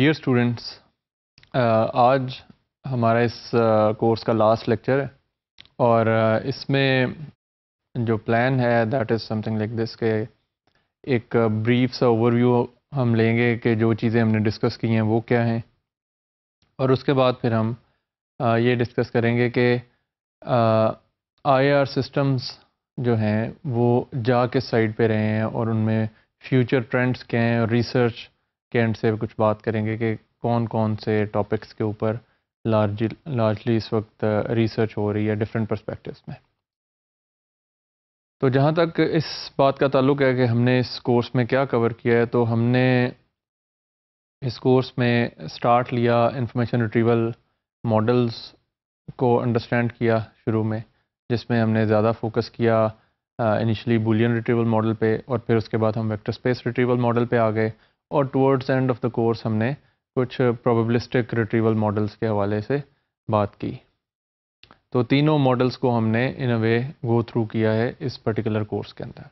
dear students uh, आज हमारा इस कोर्स uh, का लास्ट लेक्चर है और uh, इसमें जो प्लान है that is something like this के एक ब्रीफ सा ओवरव्यू हम लेंगे कि जो चीज़ें हमने डिस्कस की हैं वो क्या हैं और उसके बाद फिर हम ये डिस्कस करेंगे कि आई आर सिस्टम्स जो हैं वो जा किस साइड पे रहे हैं और उनमें फ्यूचर ट्रेंड्स क्या हैं और रिसर्च के एंड से कुछ बात करेंगे कि कौन कौन से टॉपिक्स के ऊपर लार्ज लार्जली इस वक्त रिसर्च हो रही है डिफरेंट परस्पेक्टिव में तो जहाँ तक इस बात का ताल्लुक है कि हमने इस कोर्स में क्या कवर किया है तो हमने इस कोर्स में स्टार्ट लिया इंफॉर्मेशन रिट्रीवल मॉडल्स को अंडरस्टैंड किया शुरू में जिसमें हमने ज़्यादा फोकस किया इनिशियली बुलियन रिट्रीवल मॉडल पे और फिर उसके बाद हम वेक्टर स्पेस रिट्रीवल मॉडल पे आ गए और towards end of the course हमने कुछ प्रोबेबलिस्टिक रिट्रीवल मॉडल्स के हवाले से बात की तो तीनों मॉडल्स को हमने इन अ वे गो थ्रू किया है इस पर्टिकुलर कोर्स के अंदर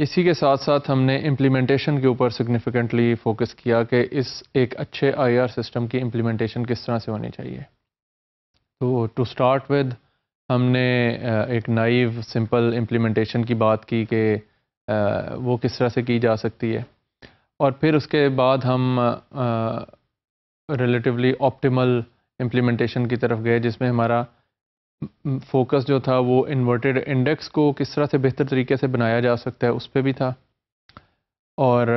इसी के साथ साथ हमने इम्प्लीमेंटेशन के ऊपर सिग्निफिकेंटली फोकस किया कि इस एक अच्छे आईआर सिस्टम की इम्प्लीमेंटेशन किस तरह से होनी चाहिए तो टू स्टार्ट विद हमने एक नाइव सिंपल इम्प्लीमेंटेशन की बात की कि वो किस तरह से की जा सकती है और फिर उसके बाद हम रिलेटिवली ऑप्टिमल इम्प्लीमेंटेशन की तरफ गए जिसमें हमारा फोकस जो था वो इन्वर्टेड इंडेक्स को किस तरह से बेहतर तरीके से बनाया जा सकता है उस पर भी था और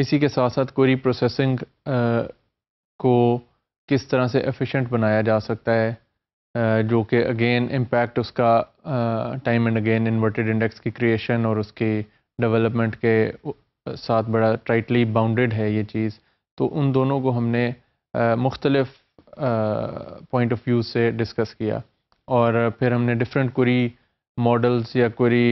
इसी के साथ साथ कोरी प्रोसेसिंग को किस तरह से एफिशिएंट बनाया जा सकता है जो कि अगेन इम्पैक्ट उसका time and again inverted index की क्रिएशन और उसकी डेवलपमेंट के साथ बड़ा टाइटली बाउंडेड है ये चीज़ तो उन दोनों को हमने मुख्तलफ़ पॉइंट ऑफ व्यू से डिस्कस किया और फिर हमने डिफरेंट कुरी मॉडल्स या कुरी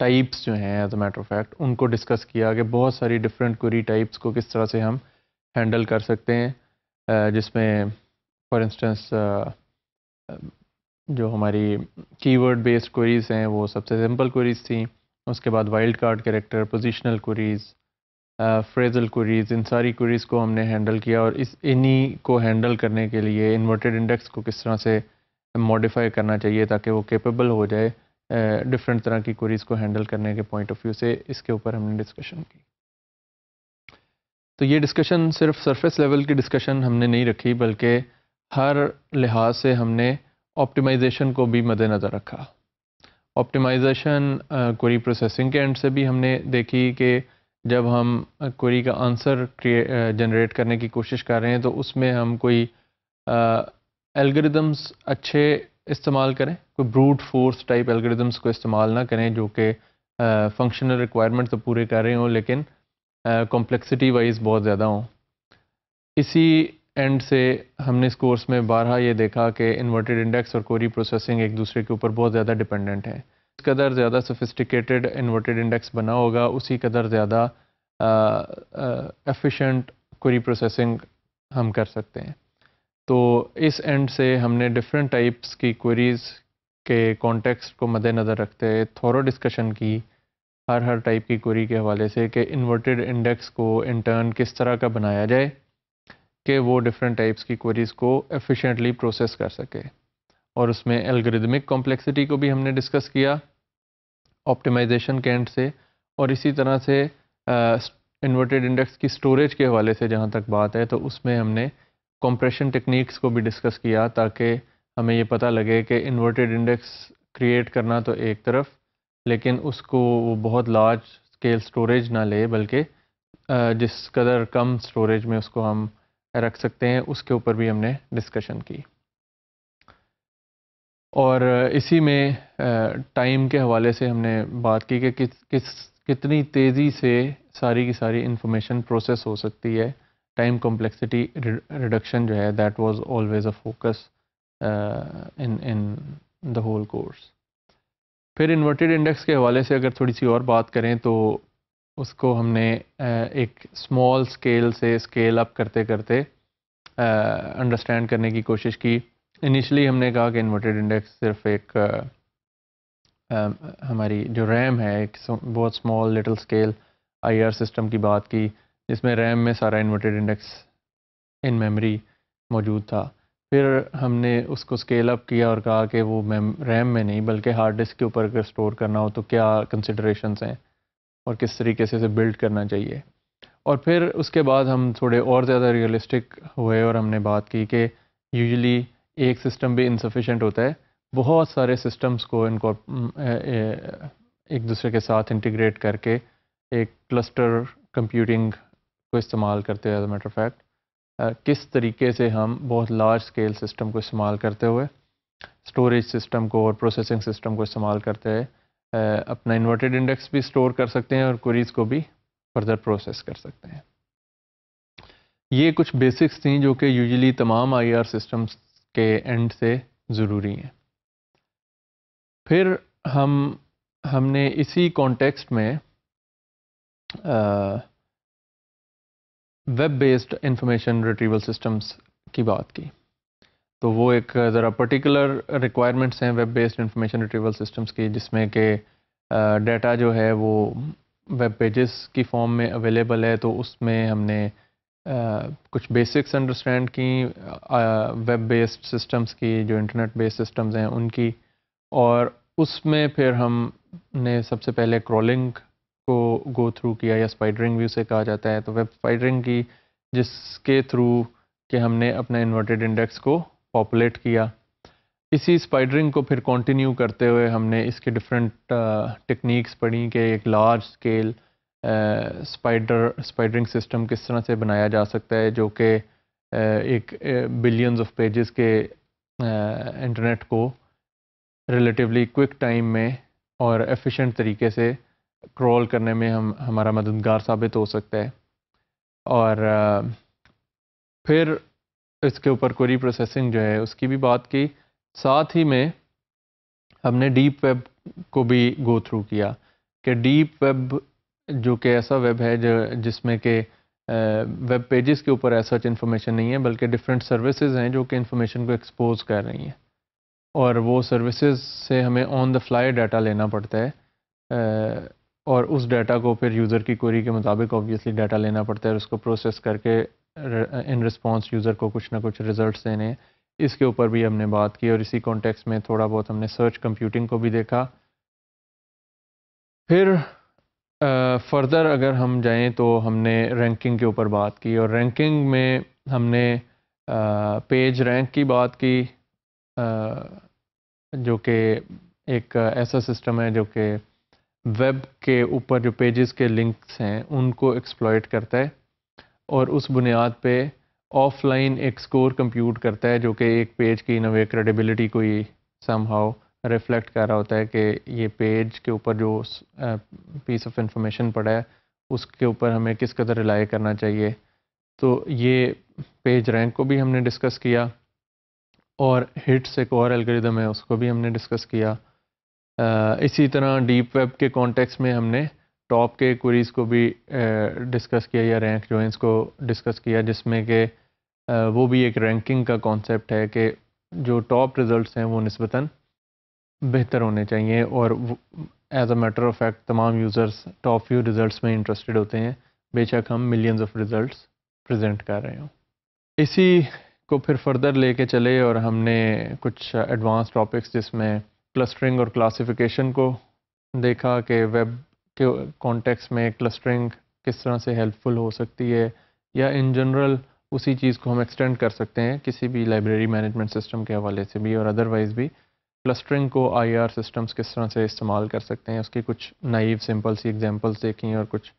टाइप्स जो हैं as a matter of fact उनको डिस्कस किया कि बहुत सारी डिफरेंट कुरी टाइप्स को किस तरह से हम हैंडल कर सकते हैं जिसमें फॉर इंस्टेंस जो हमारी कीवर्ड बेस्ड क्वेरीज़ हैं वो सबसे सिंपल क्वेरीज़ थी उसके बाद wild card character positional queries phrasal queries इन सारी क्वेरीज़ को हमने हैंडल किया और इस इन्हीं को हैंडल करने के लिए इन्वर्टेड इंडेक्स को किस तरह से मॉडिफाई करना चाहिए ताकि वो कैपेबल हो जाए डिफरेंट तरह की क्वेरीज़ को हैंडल करने के पॉइंट ऑफ व्यू से इसके ऊपर हमने डिस्कशन की तो ये डिस्कशन सिर्फ सरफेस लेवल की डिस्कशन हमने नहीं रखी बल्कि हर लिहाज से हमने ऑप्टिमाइजेशन को भी मद्देनज़र रखा ऑप्टिमाइजेशन क्वेरी प्रोसेसिंग के एंड से भी हमने देखी कि जब हम क्वेरी का आंसर जनरेट करने की कोशिश कर रहे हैं तो उसमें हम कोई एल्गरिदम्स अच्छे इस्तेमाल करें कोई ब्रूट फोर्स टाइप एल्गरिदम्स को इस्तेमाल ना करें जो कि फंक्शनल रिक्वायरमेंट तो पूरे कर रहे हों लेकिन कॉम्प्लेक्सिटी वाइज बहुत ज़्यादा हों इसी एंड से हमने इस कोर्स में बारह ये देखा कि इन्वर्टेड इंडेक्स और कोरी प्रोसेसिंग एक दूसरे के ऊपर बहुत ज़्यादा डिपेंडेंट है इस कदर ज़्यादा सोफिस्टिकेटेड इन्वर्टेड इंडेक्स बना होगा उसी कदर ज़्यादा एफिशिएंट कोरी प्रोसेसिंग हम कर सकते हैं तो इस एंड से हमने डिफरेंट टाइप्स की क्वेरीज़ के कॉन्टेक्स्ट को मद्देनज़र रखते हुए थोरो डिस्कशन की हर हर टाइप की क्वेरी के हवाले से कि इन्वर्टेड इंडेक्स को इंटर्न किस तरह का बनाया जाए कि वो डिफरेंट टाइप्स की क्वेरीज को एफिशिएंटली प्रोसेस कर सके और उसमें एल्गोरिदमिक कॉम्प्लेक्सिटी को भी हमने डिस्कस किया ऑप्टिमाइजेशन कैंट से और इसी तरह से इन्वर्टेड इंडेक्स की स्टोरेज के हवाले से जहाँ तक बात है तो उसमें हमने कंप्रेशन टेक्निक्स को भी डिस्कस किया ताकि हमें ये पता लगे कि इन्वर्टेड इंडेक्स क्रिएट करना तो एक तरफ लेकिन उसको वो बहुत लार्ज स्केल स्टोरेज ना ले बल्कि जिस कदर कम स्टोरेज में उसको हम रख सकते हैं उसके ऊपर भी हमने डिस्कशन की और इसी में टाइम के हवाले से हमने बात की कि किस किस कितनी तेज़ी से सारी की सारी इंफॉर्मेशन प्रोसेस हो सकती है टाइम कॉम्प्लेक्सिटी रिडक्शन जो है that was always a focus in in the whole course फिर इन्वर्टेड इंडेक्स के हवाले से अगर थोड़ी सी और बात करें तो उसको हमने एक स्मॉल स्केल से स्केल अप करते करते अंडरस्टैंड करने की कोशिश की इनिशियली हमने कहा कि इन्वर्टेड इंडेक्स सिर्फ एक आ, हमारी जो रैम है एक बहुत small little scale IR system की बात की जिसमें रैम में सारा इन्वर्टेड इंडेक्स इन मेमोरी मौजूद था फिर हमने उसको स्केल अप किया और कहा कि वो मैम रैम में नहीं बल्कि हार्ड डिस्क के ऊपर अगर स्टोर करना हो तो क्या कंसिड्रेशन हैं और किस तरीके से इसे बिल्ड करना चाहिए और फिर उसके बाद हम थोड़े और ज़्यादा रियलिस्टिक हुए और हमने बात की कि यूजली एक सिस्टम भी इनसफिशेंट होता है बहुत सारे सिस्टम्स को इनको एक दूसरे के साथ इंटीग्रेट करके एक क्लस्टर कंप्यूटिंग को इस्तेमाल करते हुए मैटर फैक्ट किस तरीके से हम बहुत लार्ज स्केल सिस्टम को इस्तेमाल करते हुए स्टोरेज सिस्टम को और प्रोसेसिंग सिस्टम को इस्तेमाल करते हैं अपना इन्वर्टेड इंडेक्स भी स्टोर कर सकते हैं और क्वेरीज़ को भी फर्दर प्रोसेस कर सकते हैं ये कुछ बेसिक्स थी जो कि यूजली तमाम आईआर सिस्टम्स के एंड से ज़रूरी हैं फिर हम हमने इसी कॉन्टेक्स्ट में web based information retrieval systems की बात की तो वो एक ज़रा पर्टिकुलर रिक्वायरमेंट्स हैं web based information retrieval systems की जिसमें कि डाटा uh, जो है वो वेब पेजेस की फॉर्म में अवेलेबल है तो उसमें हमने Uh, कुछ बेसिक्स अंडरस्टैंड की वेब बेस्ड सिस्टम्स की जो इंटरनेट बेस्ड सिस्टम्स हैं उनकी और उसमें फिर हमने सबसे पहले क्रॉलिंग को गो थ्रू किया या स्पाइडरिंग भी उसे कहा जाता है तो वेब स्पाइडरिंग की जिसके थ्रू कि हमने अपने इन्वर्टेड इंडेक्स को पॉपुलेट किया इसी स्पाइडरिंग को फिर कंटिन्यू करते हुए हमने इसके डिफरेंट टेक्निक्स uh, पढ़ी कि एक large scale spider spidering system किस तरह से बनाया जा सकता है जो कि uh, एक बिलियंस ऑफ पेजेस के इंटरनेट uh, को रिलेटिवली क्विक टाइम में और एफिशिएंट तरीके से क्रॉल करने में हम हमारा मददगार साबित हो सकता है और फिर इसके ऊपर क्वेरी प्रोसेसिंग जो है उसकी भी बात की साथ ही में हमने डीप वेब को भी गो थ्रू किया कि डीप वेब जो कि ऐसा वेब है जो जिसमें कि वेब पेजेस के ऊपर ऐसा इन्फॉर्मेशन नहीं है बल्कि डिफरेंट सर्विसेज हैं जो कि इन्फॉर्मेशन को एक्सपोज कर रही हैं और वो सर्विसेज से हमें ऑन द फ्लाई डाटा लेना पड़ता है और उस डाटा को फिर यूज़र की क्वेरी के मुताबिक ऑब्वियसली डाटा लेना पड़ता है और उसको प्रोसेस करके इन रिस्पॉन्स यूज़र को कुछ ना कुछ रिजल्ट देने इसके ऊपर भी हमने बात की और इसी कॉन्टेक्स्ट में थोड़ा बहुत हमने सर्च कंप्यूटिंग को भी देखा फिर फर्दर अगर हम जाएं तो हमने रैंकिंग के ऊपर बात की और रैंकिंग में हमने पेज रैंक की बात की जो कि एक ऐसा सिस्टम है जो कि वेब के ऊपर जो पेजेस के लिंक्स हैं उनको एक्सप्लॉयट करता है और उस बुनियाद पे ऑफलाइन एक स्कोर कंप्यूट करता है जो कि एक पेज की इन वे क्रेडिबिलिटी को ही सम रिफ्लेक्ट कर रहा होता है कि ये पेज के ऊपर जो पीस ऑफ इंफॉर्मेशन पड़ा है उसके ऊपर हमें किस कदर रिलाई करना चाहिए तो ये पेज रैंक को भी हमने डिस्कस किया और हिट्स एक और एल्गोरिदम है उसको भी हमने डिस्कस किया आ, इसी तरह डीप वेब के कॉन्टेक्स्ट में हमने टॉप के क्वेरीज को भी डिस्कस किया या रैंक जॉइंस को डिस्कस किया जिसमें कि वो भी एक रैंकिंग का कॉन्सेप्ट है कि जो टॉप रिज़ल्ट हैं वो नस्बता बेहतर होने चाहिए और as a matter of fact तमाम यूज़र्स टॉप व्यू रिज़ल्ट में इंटरेस्टेड होते हैं बेशक हम मिलियंस ऑफ रिज़ल्ट प्रजेंट कर रहे हों इसी को फिर फर्दर लेके चले और हमने कुछ एडवांस टॉपिक्स जिसमें क्लस्टरिंग और क्लासीफिकेशन को देखा कि वेब के कॉन्टेक्स में क्लस्टरिंग किस तरह से हेल्पफुल हो सकती है या इन जनरल उसी चीज़ को हम एक्सटेंड कर सकते हैं किसी भी लाइब्रेरी मैनेजमेंट सिस्टम के हवाले से भी और अदरवाइज़ भी क्लस्टरिंग को आईआर सिस्टम्स किस तरह से इस्तेमाल कर सकते हैं उसकी कुछ नाइव सिंपल सी एग्जांपल्स देखी और कुछ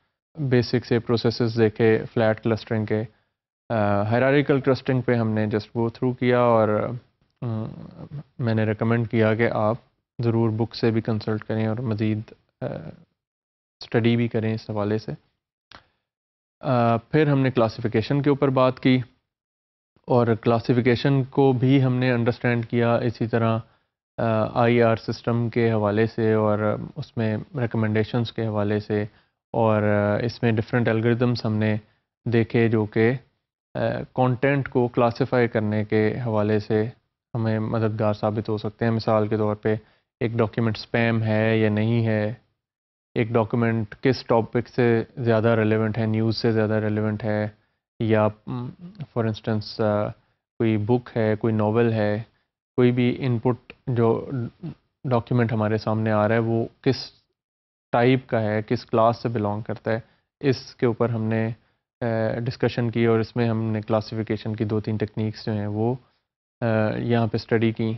बेसिक से प्रोसेसेस देखे फ्लैट क्लस्टरिंग के हायरारिकल क्लस्टरिंग पे हमने जस्ट गो थ्रू किया और मैंने रिकमेंड किया कि आप ज़रूर बुक से भी कंसल्ट करें और मज़ीद स्टडी भी करें इस हवाले से आ, फिर हमने क्लासिफिकेशन के ऊपर बात की और क्लासिफिकेशन को भी हमने अंडरस्टैंड किया इसी तरह आईआर सिस्टम के हवाले से और उसमें रिकमेंडेशंस के हवाले से और इसमें डिफरेंट एल्गोरिदम्स हमने देखे जो कि कंटेंट को क्लासिफाई करने के हवाले से हमें मददगार साबित हो सकते हैं मिसाल के तौर पे एक डॉक्यूमेंट स्पैम है या नहीं है एक डॉक्यूमेंट किस टॉपिक से ज़्यादा रेलिवेंट है न्यूज़ से ज़्यादा रेलिवेंट है या फॉर mm, इंस्टेंस uh, कोई बुक है कोई नावल है कोई भी इनपुट जो डॉक्यूमेंट हमारे सामने आ रहा है वो किस टाइप का है किस क्लास से बिलोंग करता है इसके ऊपर हमने डिस्कशन uh, की और इसमें हमने क्लासिफिकेशन की दो तीन टेक्निक्स जो हैं वो uh, यहाँ पे स्टडी की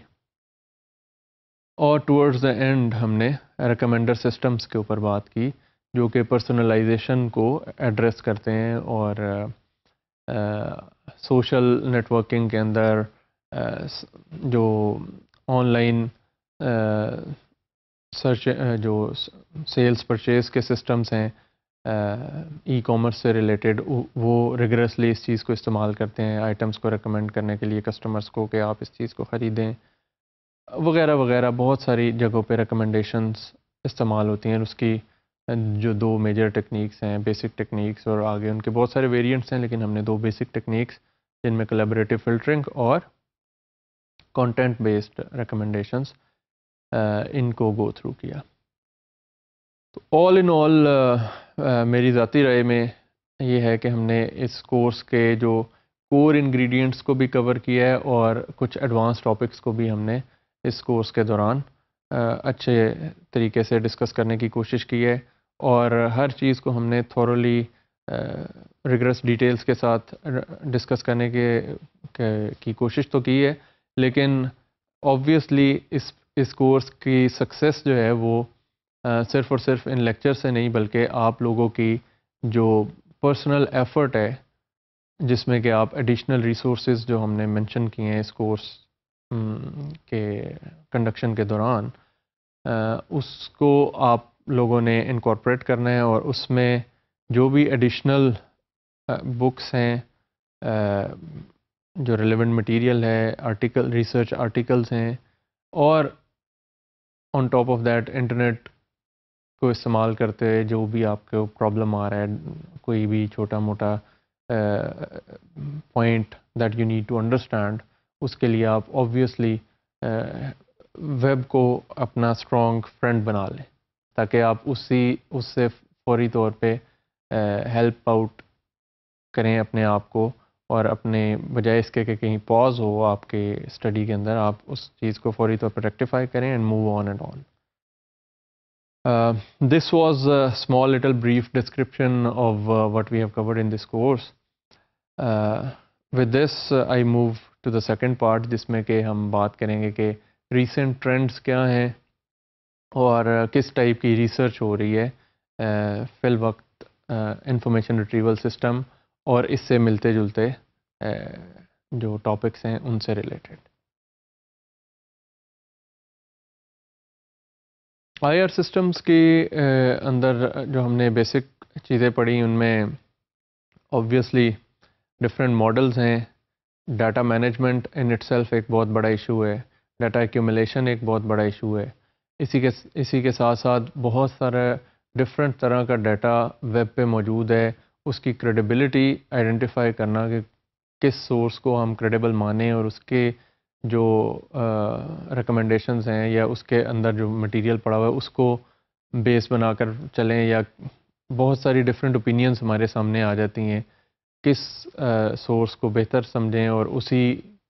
और टूवर्ड्स द एंड हमने रिकमेंडर सिस्टम्स के ऊपर बात की जो कि पर्सनलाइजेशन को एड्रेस करते हैं और सोशल नेटवर्किंग के अंदर आ, जो ऑनलाइन सर्च जो सेल्स परचेज के सिस्टम्स हैं ई कॉमर्स से रिलेटेड वो रिगरसली इस चीज़ को इस्तेमाल करते हैं आइटम्स को रिकमेंड करने के लिए कस्टमर्स को कि आप इस चीज़ को ख़रीदें वगैरह वगैरह बहुत सारी जगहों पे रिकमेंडेशंस इस्तेमाल होती हैं उसकी जो दो मेजर टेक्निक्स हैं बेसिक टेक्निक्स और आगे उनके बहुत सारे वेरिएंट्स हैं लेकिन हमने दो बेसिक टेक्निक्स जिनमें कलेबरेटिव फिल्टरिंग और कंटेंट बेस्ड रिकमेंडेशंस इनको गो थ्रू किया तो ऑल इन ऑल मेरी ज़ाती राय में ये है कि हमने इस कोर्स के जो कोर इंग्रेडिएंट्स को भी कवर किया है और कुछ एडवांस टॉपिक्स को भी हमने इस कोर्स के दौरान अच्छे तरीके से डिस्कस करने की कोशिश की है और हर चीज़ को हमने थॉरली रिग्रेस डिटेल्स के साथ डिस्कस करने के, के की कोशिश तो की है लेकिन ऑब्वियसली इस इस कोर्स की सक्सेस जो है वो आ, सिर्फ और सिर्फ इन लेक्चर से नहीं बल्कि आप लोगों की जो पर्सनल एफर्ट है जिसमें कि आप एडिशनल रिसोर्स जो हमने मेंशन किए हैं इस कोर्स के कंडक्शन के दौरान उसको आप लोगों ने इनकॉर्पोरेट करना है और उसमें जो भी एडिशनल बुक्स हैं जो रिलेवेंट मटेरियल है आर्टिकल रिसर्च आर्टिकल्स हैं और on top of that internet को इस्तेमाल करते हुए जो भी आपको प्रॉब्लम आ रहा है कोई भी छोटा मोटा point that you need to understand उसके लिए आप ऑब्वियसली वेब को अपना स्ट्रॉन्ग फ्रेंड बना लें ताकि आप उसी उससे फौरी तौर पे हेल्प आउट करें अपने आप को और अपने बजाय इसके कि कहीं पॉज हो आपके स्टडी के अंदर आप उस चीज़ को फौरी तौर पर रेक्टिफाई करें and move on and on this was a small little brief description of what we have covered in this course with this I move to the second part जिसमें कि हम बात करेंगे कि रीसेंट ट्रेंड्स क्या हैं और uh, किस टाइप की रिसर्च हो रही है फिल वक्त इंफॉर्मेशन रिट्रीवल सिस्टम और इससे मिलते जुलते uh, जो टॉपिक्स हैं उनसे रिलेटेड आईआर सिस्टम्स के uh, अंदर जो हमने बेसिक चीज़ें पढ़ी उनमें ऑब्वियसली डिफरेंट मॉडल्स हैं डाटा मैनेजमेंट इन इट एक बहुत बड़ा इशू है डाटा एक्यूमलेशन एक बहुत बड़ा इशू है इसी के इसी के साथ साथ बहुत सारे डिफरेंट तरह का डाटा वेब पे मौजूद है उसकी क्रेडिबिलिटी आइडेंटिफाई करना कि किस सोर्स को हम क्रेडिबल माने और उसके जो रिकमेंडेशंस हैं या उसके अंदर जो मटेरियल पड़ा हुआ है उसको बेस बनाकर चलें या बहुत सारी डिफरेंट ओपिनियंस हमारे सामने आ जाती हैं किस सोर्स को बेहतर समझें और उसी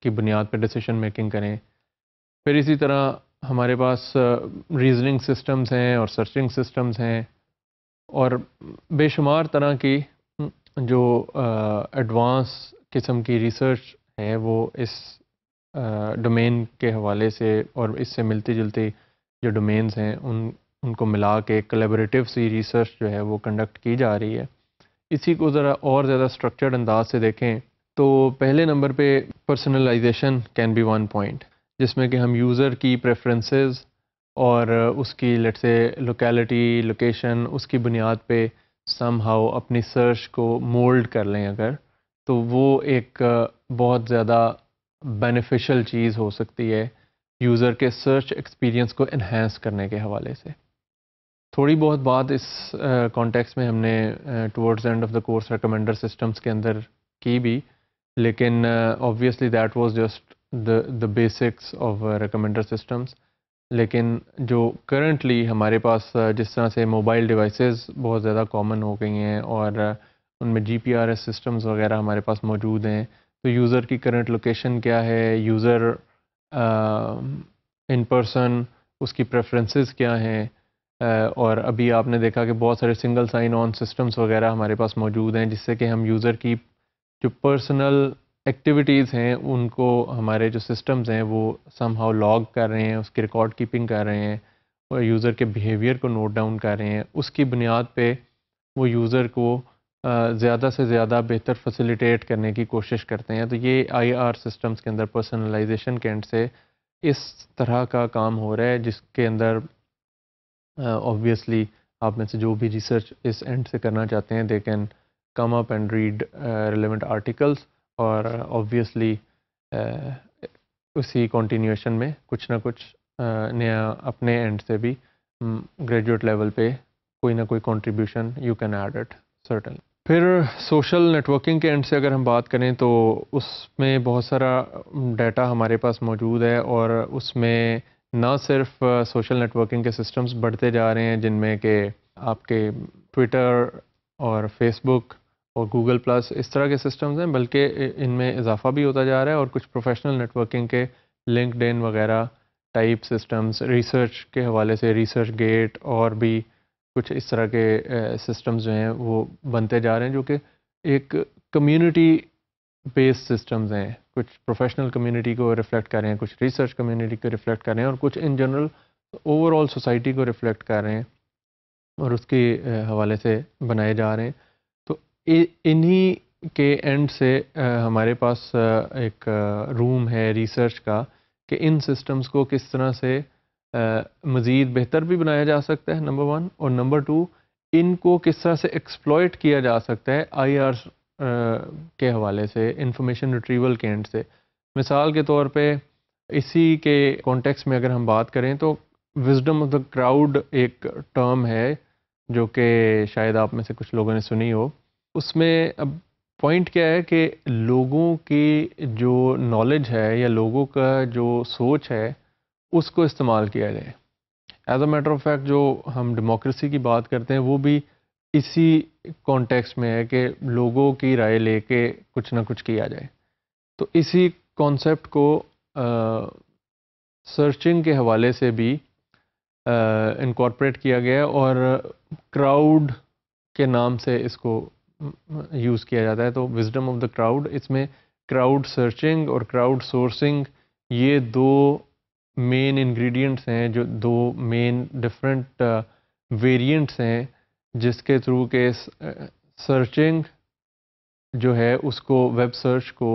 की बुनियाद पर डिसीशन मेकिंग करें फिर इसी तरह हमारे पास रीजनिंग सिस्टम्स हैं और सर्चिंग सिस्टम्स हैं और बेशुमार तरह की जो एडवांस किस्म की रिसर्च है वो इस डोमेन के हवाले से और इससे मिलती जुलती जो डोमेन्स हैं उन उनको मिला के कलेबरेटिव सी रिसर्च जो है वो कंडक्ट की जा रही है इसी को ज़रा और ज़्यादा स्ट्रक्चर्ड अंदाज से देखें तो पहले नंबर पे personalisation can be one point जिसमें कि हम यूज़र की प्रेफरेंसेस और उसकी लेट से लोकेलिटी लोकेशन उसकी बुनियाद पे सम हाउ अपनी सर्च को मोल्ड कर लें अगर तो वो एक बहुत ज़्यादा बेनिफिशियल चीज़ हो सकती है यूज़र के सर्च एक्सपीरियंस को इन्हेंस करने के हवाले से थोड़ी बहुत बात इस कॉन्टेक्स uh, में हमने towards end of the course recommender systems के अंदर की भी लेकिन obviously that was just the the basics of recommender systems लेकिन जो करंटली हमारे पास जिस तरह से मोबाइल डिवाइसेस बहुत ज़्यादा कॉमन हो गई हैं और उनमें G P R S systems वगैरह हमारे पास मौजूद हैं तो यूज़र की करंट लोकेशन क्या है यूज़र इन पर्सन उसकी प्रेफरेंसेस क्या हैं और अभी आपने देखा कि बहुत सारे सिंगल साइन ऑन सिस्टम्स वगैरह हमारे पास मौजूद हैं जिससे कि हम यूज़र की जो पर्सनल एक्टिविटीज़ हैं उनको हमारे जो सिस्टम्स हैं वो सम हाउ लॉग कर रहे हैं उसकी रिकॉर्ड कीपिंग कर रहे हैं और यूज़र के बिहेवियर को नोट डाउन कर रहे हैं उसकी बुनियाद पे वो यूज़र को ज़्यादा से ज़्यादा बेहतर फैसिलिटेट करने की कोशिश करते हैं तो ये आईआर सिस्टम्स के अंदर पर्सनलाइजेशन के एंड से इस तरह का काम हो रहा है जिसके अंदर ऑब्वियसली uh, आप में से जो भी रिसर्च इस एंड से करना चाहते हैं they can come up and read relevant articles और ऑब्वियसली uh, uh, उसी कॉन्टीन्यूशन में कुछ ना कुछ uh, नया अपने एंड से भी ग्रेजुएट um, लेवल पे कोई ना कोई contribution you can add it certain फिर सोशल नेटवर्किंग के एंड से अगर हम बात करें तो उसमें बहुत सारा डाटा um, हमारे पास मौजूद है और उसमें ना सिर्फ सोशल नेटवर्किंग के सिस्टम्स बढ़ते जा रहे हैं जिनमें के आपके ट्विटर और फेसबुक और गूगल प्लस इस तरह के सिस्टम्स हैं बल्कि इनमें इजाफा भी होता जा रहा है और कुछ प्रोफेशनल नेटवर्किंग के लिंकड वगैरह टाइप सिस्टम्स रिसर्च के हवाले से रिसर्च गेट और भी कुछ इस तरह के सिस्टम्स जो हैं वो बनते जा रहे हैं जो कि एक कम्युनिटी बेस्ड सिस्टम्स हैं कुछ प्रोफेशनल कम्युनिटी को रिफ्लेक्ट कर रहे हैं कुछ रिसर्च कम्युनिटी को रिफ्लेक्ट कर रहे हैं और कुछ इन जनरल ओवरऑल सोसाइटी को रिफ्लेक्ट कर रहे हैं और उसके हवाले से बनाए जा रहे हैं तो इन्हीं के एंड से हमारे पास एक रूम है रिसर्च का कि इन सिस्टम्स को किस तरह से मज़ीद बेहतर भी बनाया जा सकता है नंबर वन और नंबर टू इनको किस तरह से एक्सप्लॉयट किया जा सकता है आई आर के हवाले से इंफॉर्मेशन रिट्रीवल के एंड से मिसाल के तौर पे इसी के कॉन्टेक्स्ट में अगर हम बात करें तो विजडम ऑफ द क्राउड एक टर्म है जो कि शायद आप में से कुछ लोगों ने सुनी हो उसमें अब पॉइंट क्या है कि लोगों की जो नॉलेज है या लोगों का जो सोच है उसको इस्तेमाल किया जाए as a matter of fact जो हम डेमोक्रेसी की बात करते हैं वो भी इसी कॉन्टेक्स्ट में है कि लोगों की राय लेके कुछ ना कुछ किया जाए तो इसी कॉन्सेप्ट को सर्चिंग के हवाले से भी इनकॉर्पोरेट किया गया और क्राउड के नाम से इसको यूज़ किया जाता है तो विजडम ऑफ द क्राउड इसमें क्राउड सर्चिंग और क्राउड सोर्सिंग ये दो मेन इंग्रेडिएंट्स हैं जो दो मेन डिफरेंट वेरिएंट्स हैं जिसके थ्रू के सर्चिंग जो है उसको वेब सर्च को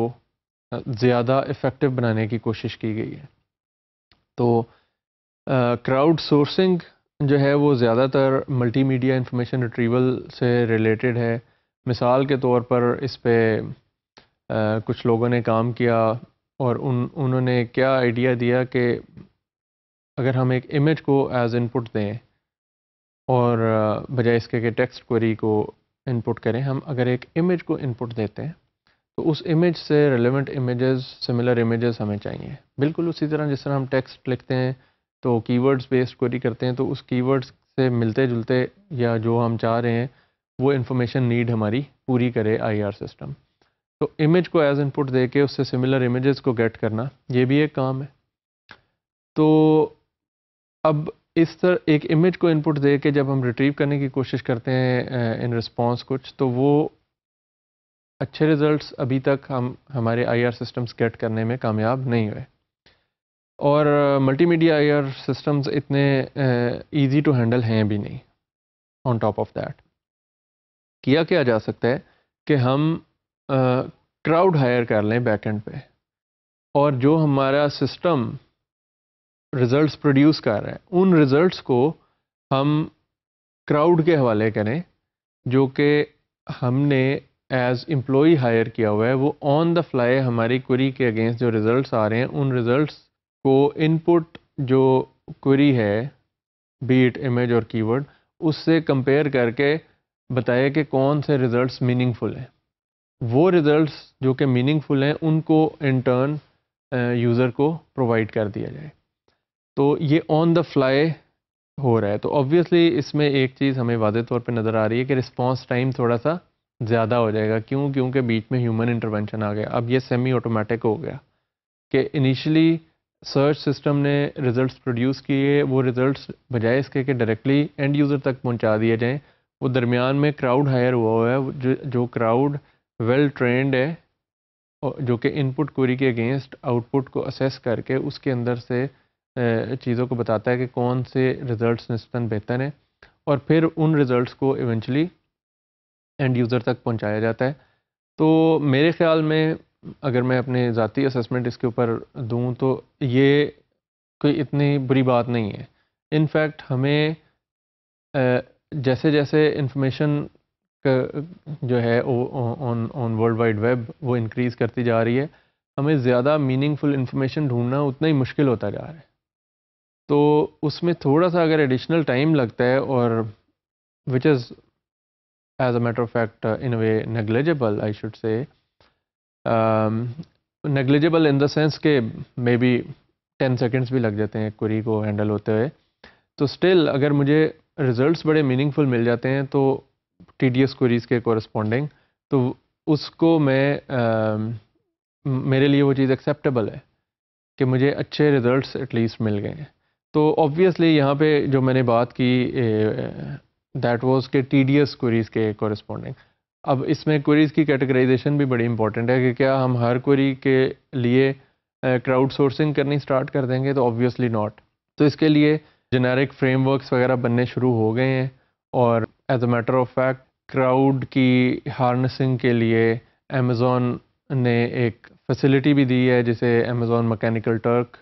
ज़्यादा इफ़ेक्टिव बनाने की कोशिश की गई है तो क्राउड सोर्सिंग जो है वो ज़्यादातर मल्टीमीडिया इंफॉर्मेशन रिट्रीवल से रिलेटेड है मिसाल के तौर पर इस पर कुछ लोगों ने काम किया और उन उन्होंने क्या आइडिया दिया कि अगर हम एक इमेज को एज इनपुट दें और बजाय इसके कि टेक्स्ट क्वेरी को इनपुट करें हम अगर एक इमेज को इनपुट देते हैं तो उस इमेज से रिलेवेंट इमेजेस सिमिलर इमेजेस हमें चाहिए बिल्कुल उसी तरह जिस तरह हम टेक्स्ट लिखते हैं तो कीवर्ड्स बेस्ड क्वेरी करते हैं तो उस कीवर्ड्स से मिलते जुलते या जो हम चाह रहे हैं वो इन्फॉर्मेशन नीड हमारी पूरी करे आईआर सिस्टम तो इमेज को एज इनपुट दे के उससे सिमिलर इमेज़ को गेट करना ये भी एक काम है तो अब इस तरह एक इमेज को इनपुट दे के जब हम रिट्रीव करने की कोशिश करते हैं इन रिस्पॉन्स कुछ तो वो अच्छे रिजल्ट्स अभी तक हम हमारे आईआर सिस्टम्स गेट करने में कामयाब नहीं हुए और मल्टीमीडिया आईआर सिस्टम्स इतने इजी टू हैंडल हैं भी नहीं ऑन टॉप ऑफ दैट किया क्या जा सकता है कि हम क्राउड हायर कर लें एंड पे और जो हमारा सिस्टम रिज़ल्ट्स प्रोड्यूस कर रहे हैं उन रिज़ल्ट्स को हम क्राउड के हवाले करें जो कि हमने एज एम्प्लॉई हायर किया हुआ है वो ऑन द फ्लाई हमारी क्वेरी के अगेंस्ट जो रिज़ल्ट्स आ रहे हैं उन रिज़ल्ट्स को इनपुट जो क्वेरी है बीट इमेज और कीवर्ड उससे कंपेयर करके बताए कि कौन से रिज़ल्ट्स मीनिंगफुल हैं वो रिज़ल्ट्स जो कि मीनिंगफुल हैं उनको इन टर्न यूज़र को प्रोवाइड कर दिया जाए तो ये ऑन द फ्लाई हो रहा है तो ऑब्वियसली इसमें एक चीज़ हमें वाजे तौर पे नज़र आ रही है कि रिस्पांस टाइम थोड़ा सा ज़्यादा हो जाएगा क्यों क्योंकि बीच में ह्यूमन इंटरवेंशन आ गया अब ये सेमी ऑटोमेटिक हो गया कि इनिशियली सर्च सिस्टम ने रिज़ल्ट्स प्रोड्यूस किए वो रिज़ल्ट्स बजाय इसके कि डायरेक्टली एंड यूज़र तक पहुंचा दिए जाएँ वो दरमियान में क्राउड हायर हुआ हुआ है जो, जो क्राउड वेल ट्रेंड है जो कि इनपुट क्वेरी के अगेंस्ट आउटपुट को असेस करके उसके अंदर से चीज़ों को बताता है कि कौन से रिज़ल्ट नस्बता बेहतर हैं और फिर उन रिज़ल्ट को इवेंचुअली एंड यूज़र तक पहुँचाया जाता है तो मेरे ख़्याल में अगर मैं अपने ज़ाती असमेंट इसके ऊपर दूँ तो ये कोई इतनी बुरी बात नहीं है इनफैक्ट हमें जैसे जैसे इंफॉर्मेशन जो है on on world wide web वो इंक्रीज़ करती जा रही है हमें ज़्यादा मीनिंगफुल इंफॉर्मेशन ढूंढना उतना ही मुश्किल होता जा रहा है तो उसमें थोड़ा सा अगर एडिशनल टाइम लगता है और which is as a matter of fact in way negligible I should say negligible in the sense के मे बी टेन सेकेंड्स भी लग जाते हैं क्वेरी को हैंडल होते हुए तो स्टिल अगर मुझे रिजल्ट्स बड़े मीनिंगफुल मिल जाते हैं तो टी डी एस क्वेरीज़ के कॉरस्पॉन्डिंग तो उसको मैं uh, मेरे लिए वो चीज़ एक्सेप्टेबल है कि मुझे अच्छे रिज़ल्ट्स एटलीस्ट मिल गए हैं तो ऑब्वियसली यहाँ पे जो मैंने बात की दैट वाज के टी डी एस क्वेरीज़ के कॉरस्पॉन्डिंग अब इसमें क्वेरीज़ की कैटेगराइजेशन भी बड़ी इंपॉर्टेंट है कि क्या हम हर क्वेरी के लिए क्राउड सोर्सिंग करनी स्टार्ट कर देंगे तो ऑब्वियसली नॉट तो इसके लिए जेनेरिक फ्रेमवर्क्स वगैरह बनने शुरू हो गए हैं और as a matter of fact crowd की हार्नेसिंग के लिए अमेज़ोन ने एक फैसिलिटी भी दी है जिसे अमेज़ोन मकैनिकल टर्क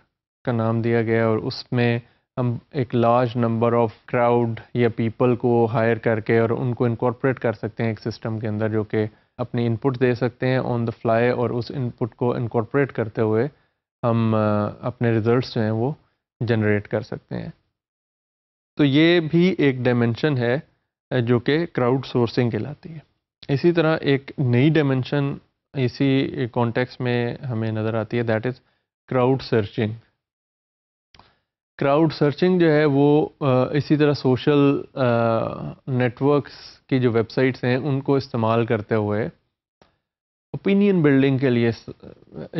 का नाम दिया गया और उसमें हम एक लार्ज नंबर ऑफ क्राउड या पीपल को हायर करके और उनको इनकॉर्पोरेट कर सकते हैं एक सिस्टम के अंदर जो कि अपनी इनपुट दे सकते हैं ऑन द फ्लाई और उस इनपुट को इनकॉर्पोरेट करते हुए हम अपने रिजल्ट्स जो हैं वो जनरेट कर सकते हैं तो ये भी एक डायमेंशन है जो कि क्राउड सोर्सिंग कहलाती है इसी तरह एक नई डायमेंशन इसी कॉन्टेक्स्ट में हमें नज़र आती है that is crowd searching crowd searching जो है वो इसी तरह सोशल नेटवर्क्स की जो वेबसाइट्स हैं उनको इस्तेमाल करते हुए ओपिनियन बिल्डिंग के लिए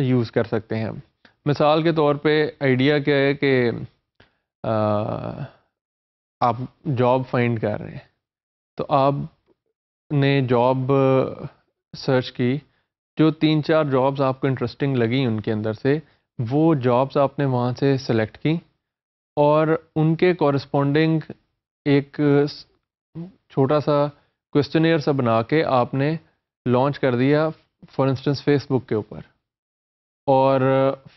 यूज़ कर सकते हैं मिसाल के तौर पे आइडिया क्या है कि आप जॉब फाइंड कर रहे हैं तो आप ने जॉब सर्च की जो तीन चार जॉब्स आपको इंटरेस्टिंग लगी उनके अंदर से वो जॉब्स आपने वहाँ से सेलेक्ट की और उनके कॉरस्पॉन्डिंग एक छोटा सा क्वेश्चनियर सा बना के आपने लॉन्च कर दिया फॉर इंस्टेंस फेसबुक के ऊपर और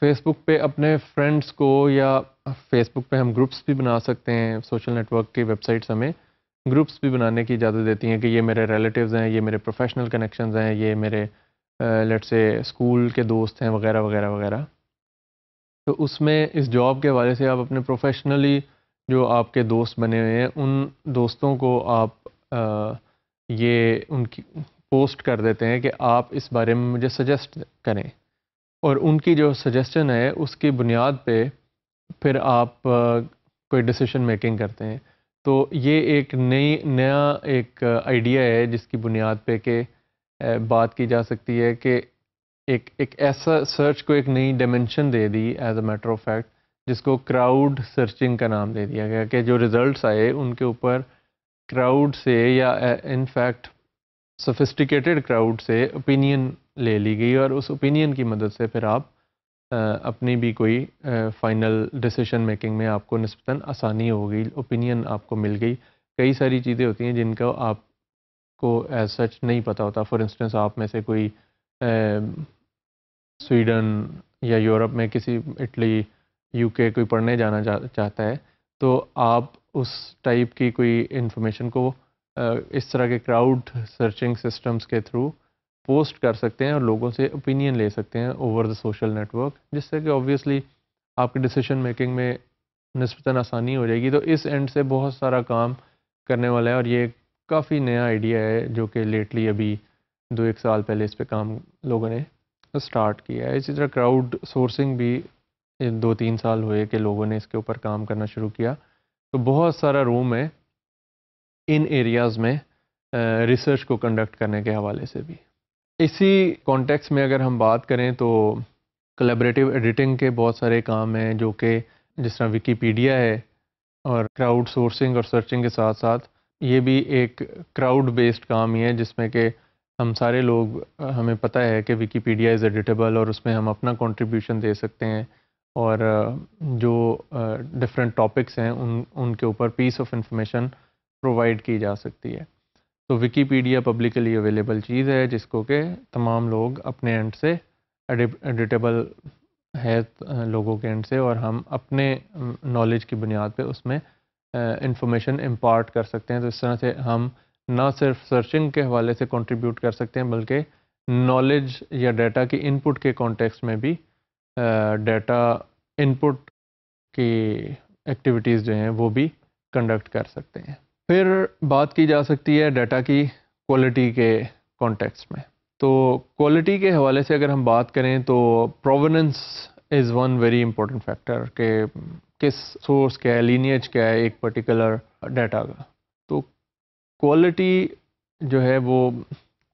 फेसबुक पे अपने फ्रेंड्स को या फेसबुक पे हम ग्रुप्स भी बना सकते हैं सोशल नेटवर्क की वेबसाइट्स हमें ग्रुप्स भी बनाने की इजाज़त देती हैं कि ये मेरे रिलेटिव्स हैं ये मेरे प्रोफेशनल कनेक्शंस हैं ये मेरे लेट्स से स्कूल के दोस्त हैं वगैरह वगैरह वगैरह तो उसमें इस जॉब के हवाले से आप अपने प्रोफेशनली जो आपके दोस्त बने हुए हैं उन दोस्तों को आप आ, ये उनकी पोस्ट कर देते हैं कि आप इस बारे में मुझे सजेस्ट करें और उनकी जो सजेशन है उसकी बुनियाद पे फिर आप कोई डिसीशन मेकिंग करते हैं तो ये एक नई नया एक आइडिया है जिसकी बुनियाद पे के बात की जा सकती है कि एक एक ऐसा सर्च को एक नई डायमेंशन दे दी as a matter of fact जिसको क्राउड सर्चिंग का नाम दे दिया गया कि जो रिजल्ट्स आए उनके ऊपर क्राउड से या इनफैक्ट सोफिस्टिकेटेड क्राउड से ओपिनियन ले ली गई और उस ओपिनियन की मदद से फिर आप आ, अपनी भी कोई फ़ाइनल डिसीजन मेकिंग में आपको नस्बता आसानी हो गई ओपिनियन आपको मिल गई कई सारी चीज़ें होती हैं जिनका आपको एज सच नहीं पता होता फॉर इंस्टेंस आप में से कोई स्वीडन या यूरोप में किसी इटली यूके कोई पढ़ने जाना चा, चाहता है तो आप उस टाइप की कोई इंफॉर्मेशन को इस तरह के क्राउड सर्चिंग सिस्टम्स के थ्रू पोस्ट कर सकते हैं और लोगों से ओपिनियन ले सकते हैं ओवर द सोशल नेटवर्क जिससे कि ऑब्वियसली आपके डिसीजन मेकिंग में नस्बता आसानी हो जाएगी तो इस एंड से बहुत सारा काम करने वाला है और ये काफ़ी नया आइडिया है जो कि लेटली अभी दो एक साल पहले इस पर काम लोगों ने स्टार्ट किया है इसी तरह क्राउड सोर्सिंग भी दो तीन साल हुए कि लोगों ने इसके ऊपर काम करना शुरू किया तो बहुत सारा रूम है इन एरियाज़ में रिसर्च को कंडक्ट करने के हवाले से भी इसी कॉन्टेक्स में अगर हम बात करें तो कलेबरेटिव एडिटिंग के बहुत सारे काम हैं जो कि जिस तरह विकीपीडिया है और क्राउड सोर्सिंग और सर्चिंग के साथ साथ ये भी एक क्राउड बेस्ड काम ही है जिसमें कि हम सारे लोग हमें पता है कि विकीपीडिया इज़ एडिटेबल और उसमें हम अपना कंट्रीब्यूशन दे सकते हैं और जो डिफरेंट टॉपिक्स हैं उन उनके ऊपर पीस ऑफ इंफॉर्मेशन प्रोवाइड की जा सकती है तो विकीपीडिया पब्लिकली अवेलेबल चीज़ है जिसको के तमाम लोग अपने एंड से एडिटेबल है लोगों के एंड से और हम अपने नॉलेज की बुनियाद पर उसमें इंफॉर्मेशन इम्पार्ट कर सकते हैं तो इस तरह से हम ना सिर्फ सर्चिंग के हवाले से कंट्रीब्यूट कर सकते हैं बल्कि नॉलेज या डाटा की इनपुट के कॉन्टेक्स्ट में भी डाटा इनपुट की एक्टिविटीज़ जो हैं वो भी कंडक्ट कर सकते हैं फिर बात की जा सकती है डाटा की क्वालिटी के कॉन्टेक्स्ट में तो क्वालिटी के हवाले से अगर हम बात करें तो provenance is one very important factor के किस सोर्स क्या है लीनियज क्या है एक पर्टिकुलर डाटा का तो क्वालिटी जो है वो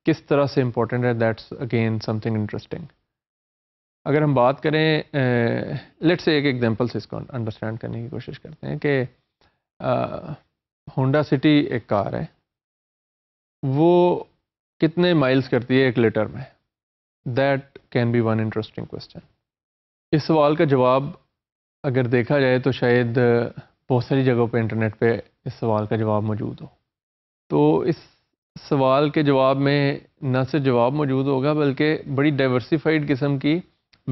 किस तरह से इम्पोर्टेंट है दैट्स अगेन समथिंग इंटरेस्टिंग अगर हम बात करें लेट्स से एक एग्जांपल से इसको अंडरस्टैंड करने की कोशिश करते हैं कि होंडा सिटी एक कार है वो कितने माइल्स करती है एक लीटर में that can be one interesting question इस सवाल का जवाब अगर देखा जाए तो शायद बहुत सारी जगहों पे इंटरनेट पे इस सवाल का जवाब मौजूद हो तो इस सवाल के जवाब में न सिर्फ जवाब मौजूद होगा बल्कि बड़ी डाइवर्सिफाइड किस्म की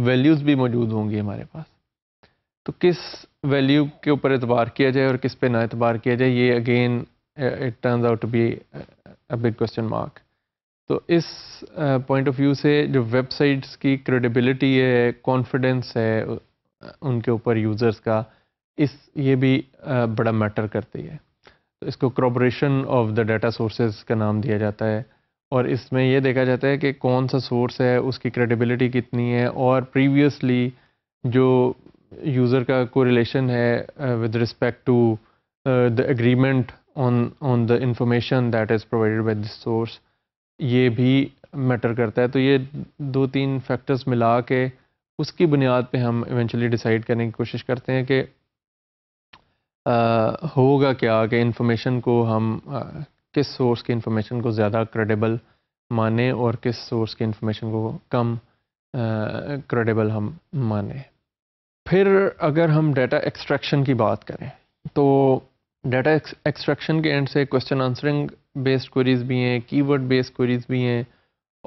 वैल्यूज़ भी मौजूद होंगी हमारे पास तो किस वैल्यू के ऊपर एतबार किया जाए और किस पे ना एतबार किया जाए ये again it turns out to be a big question mark तो इस पॉइंट ऑफ व्यू से जो वेबसाइट्स की क्रेडिबिलिटी है कॉन्फिडेंस है uh, उनके ऊपर यूज़र्स का इस ये भी uh, बड़ा मैटर करती है तो इसको corroboration of the data sources का नाम दिया जाता है और इसमें यह देखा जाता है कि कौन सा सोर्स है उसकी क्रेडिबिलिटी कितनी है और प्रीवियसली जो यूज़र का कोरिलेशन है with respect to the agreement on on the information that is provided by this source ये भी मैटर करता है तो ये दो तीन फैक्टर्स मिला के उसकी बुनियाद पे हम इवेंचुअली डिसाइड करने की कोशिश करते हैं कि होगा क्या कि इंफॉर्मेशन को हम आ, किस सोर्स की इंफॉर्मेशन को ज़्यादा क्रेडिबल माने और किस सोर्स की इंफॉर्मेशन को कम क्रेडिबल हम माने फिर अगर हम डाटा एक्सट्रैक्शन की बात करें तो डाटा एक्सट्रैक्शन के एंड से क्वेश्चन आंसरिंग बेस्ड क्वेरीज भी हैं कीवर्ड बेस्ड क्वेरीज भी हैं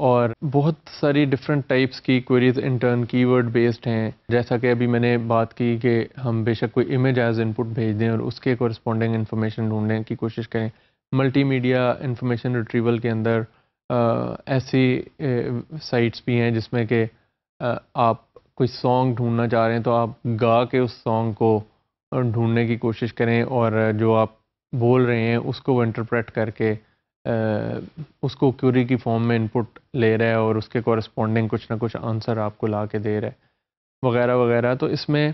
और बहुत सारी डिफरेंट टाइप्स की क्वेरीज इंटर्न कीवर्ड बेस्ड हैं जैसा कि अभी मैंने बात की कि हम बेशक कोई इमेज एज इनपुट भेज दें और उसके करस्पॉन्डिंग इन्फॉर्मेशन ढूंढने की कोशिश करें मल्टीमीडिया इंफॉर्मेशन रिट्रीवल के अंदर ऐसी साइट्स भी हैं जिसमें कि आप कोई सॉन्ग ढूंढना चाह रहे हैं तो आप गा के उस सॉन्ग को ढूंढने की कोशिश करें और जो आप बोल रहे हैं उसको इंटरप्रेट करके उसको क्यूरी की फॉर्म में इनपुट ले रहा है और उसके कॉरस्पॉन्डिंग कुछ ना कुछ आंसर आपको ला के दे रहा है वगैरह वगैरह तो इसमें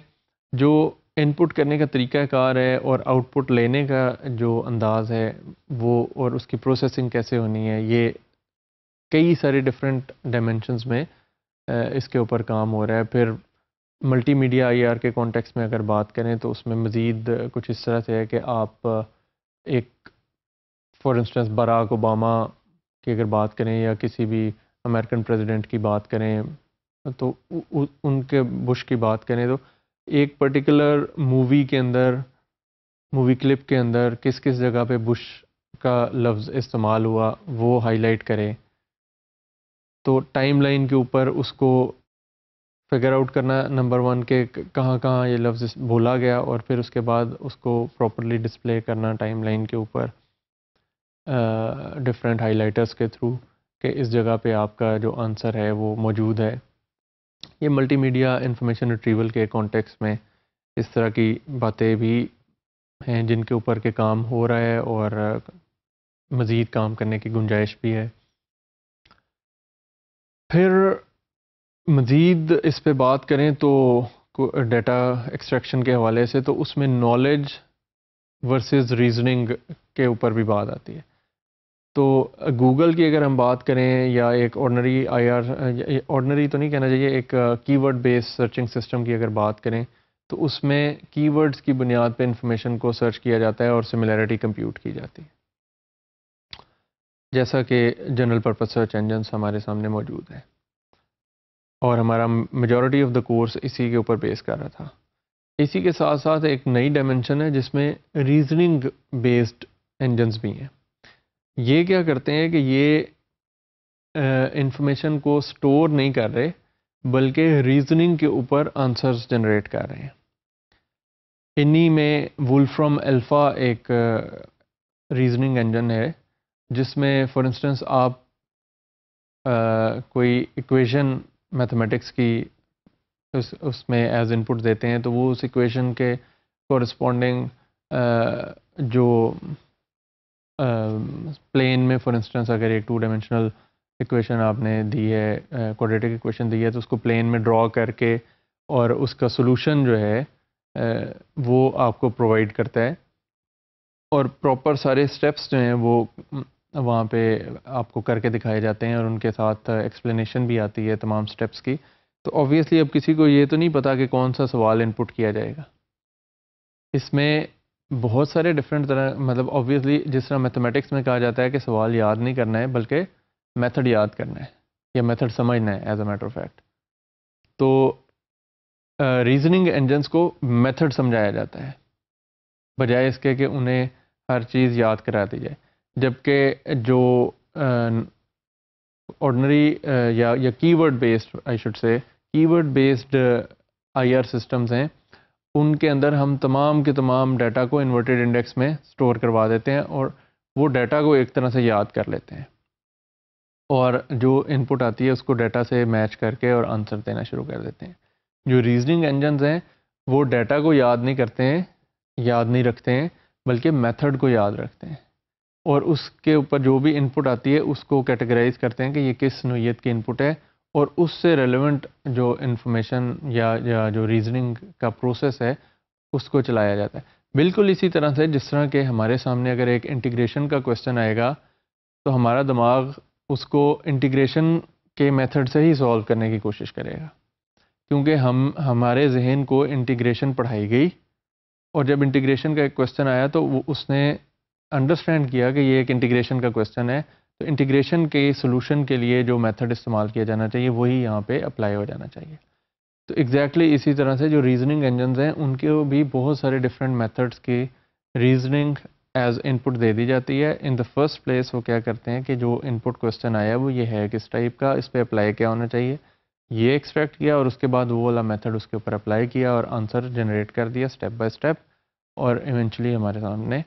जो इनपुट करने का तरीक़ाकार है और आउटपुट लेने का जो अंदाज़ है वो और उसकी प्रोसेसिंग कैसे होनी है ये कई सारे डिफरेंट डायमेंशनस में इसके ऊपर काम हो रहा है फिर मल्टीमीडिया आर के कॉन्टेक्स्ट में अगर बात करें तो उसमें मज़ीद कुछ इस तरह से है कि आप एक फॉर इंस्टेंस बराक ओबामा की अगर बात करें या किसी भी अमेरिकन प्रेसिडेंट की बात करें तो उ, उ, उनके बुश की बात करें तो एक पर्टिकुलर मूवी के अंदर मूवी क्लिप के अंदर किस किस जगह पे बुश का लफ्ज़ इस्तेमाल हुआ वो हाईलाइट करें तो टाइमलाइन के ऊपर उसको फिगर आउट करना नंबर वन के कहाँ कहाँ ये लफ्ज़ बोला गया और फिर उसके बाद उसको प्रॉपरली डिस्प्ले करना टाइमलाइन के ऊपर डिफरेंट हाइलाइटर्स के थ्रू कि इस जगह पे आपका जो आंसर है वो मौजूद है ये मल्टीमीडिया इंफॉर्मेशन रिट्रीवल के कॉन्टेक्स्ट में इस तरह की बातें भी हैं जिनके ऊपर के काम हो रहा है और मज़ीद काम करने की गुंजाइश भी है फिर मज़ीद इस पे बात करें तो डेटा एक्सट्रैक्शन के हवाले से तो उसमें नॉलेज वर्सेस रीजनिंग के ऊपर भी बात आती है तो गूगल की अगर हम बात करें या एक ऑर्डनरी आर ऑर्डनरी तो नहीं कहना चाहिए एक कीवर्ड बेस्ड सर्चिंग सिस्टम की अगर बात करें तो उसमें कीवर्ड्स की बुनियाद पर इंफॉर्मेशन को सर्च किया जाता है और सिमिलैरिटी कंप्यूट की जाती है जैसा कि जनरल पर्पज सर्च इंजन हमारे सामने मौजूद हैं और हमारा मेजॉरिटी ऑफ द कोर्स इसी के ऊपर बेस कर रहा था इसी के साथ साथ एक नई डायमेंशन है जिसमें रीजनिंग बेस्ड इंजन्स भी हैं ये क्या करते हैं कि ये इंफॉर्मेशन को स्टोर नहीं कर रहे बल्कि रीजनिंग के ऊपर आंसर्स जनरेट कर रहे हैं इन्हीं में वुल्फ्रम अल्फ़ा एक रीजनिंग इंजन है जिसमें फॉर इंस्टेंस आप आ, कोई इक्वेशन मैथमेटिक्स की उस उसमें एज इनपुट देते हैं तो वो उस इक्वेशन के कॉरस्पॉन्डिंग जो प्लेन में फॉर इंस्टेंस अगर एक टू डायमेंशनल इक्वेशन आपने दी है क्वाड्रेटिक इक्वेशन दी है तो उसको प्लेन में ड्रॉ करके और उसका सोलूशन जो है वो आपको प्रोवाइड करता है और प्रॉपर सारे स्टेप्स जो हैं वो वहाँ पे आपको करके दिखाए जाते हैं और उनके साथ एक्सप्लेनेशन भी आती है तमाम स्टेप्स की तो ऑब्वियसली अब किसी को ये तो नहीं पता कि कौन सा सवाल इनपुट किया जाएगा इसमें बहुत सारे डिफरेंट तरह मतलब ऑब्वियसली जिस तरह मैथमेटिक्स में कहा जाता है कि सवाल याद नहीं करना है बल्कि मेथड याद करना है या मेथड समझना है एज तो, अ मैटर ऑफ फैक्ट तो रीजनिंग uh, इंजन्स को मेथड समझाया जाता है बजाय इसके कि उन्हें हर चीज़ याद करा दी जाए जबकि जो ऑर्डनरी uh, uh, या या keyword based I should say keyword based IR systems हैं उनके अंदर हम तमाम के तमाम डाटा को इन्वर्टेड इंडेक्स में स्टोर करवा देते हैं और वो डाटा को एक तरह से याद कर लेते हैं और जो इनपुट आती है उसको डाटा से मैच करके और आंसर देना शुरू कर देते हैं जो रीजनिंग इंजनस हैं वो डाटा को याद नहीं करते हैं याद नहीं रखते हैं बल्कि मेथड को याद रखते हैं और उसके ऊपर जो भी इनपुट आती है उसको कैटेगराइज करते हैं कि ये किस नोयत की इनपुट है और उससे रेलिवेंट जो इन्फॉर्मेशन या, या जो रीजनिंग का प्रोसेस है उसको चलाया जाता है बिल्कुल इसी तरह से जिस तरह के हमारे सामने अगर एक इंटीग्रेशन का क्वेश्चन आएगा तो हमारा दिमाग उसको इंटीग्रेशन के मेथड से ही सॉल्व करने की कोशिश करेगा क्योंकि हम हमारे जहन को इंटीग्रेशन पढ़ाई गई और जब इंटीग्रेशन का एक क्वेश्चन आया तो वो उसने अंडरस्टैंड किया कि ये एक इंटीग्रेशन का क्वेश्चन है तो इंटीग्रेशन के सोल्यूशन के लिए जो मेथड इस्तेमाल किया जाना चाहिए वही यहाँ पे अप्लाई हो जाना चाहिए तो एग्जैक्टली exactly इसी तरह से जो रीजनिंग इंजन हैं उनके भी बहुत सारे डिफरेंट मैथड्स की रीजनिंग एज इनपुट दे दी जाती है इन द फर्स्ट प्लेस वो क्या करते हैं कि जो इनपुट क्वेश्चन आया वो ये है किस टाइप का इस पर अप्लाई क्या होना चाहिए ये एक्सपेक्ट किया और उसके बाद वो वाला मेथड उसके ऊपर अप्लाई किया और आंसर जनरेट कर दिया स्टेप बाय स्टेप और इवेंचुअली हमारे सामने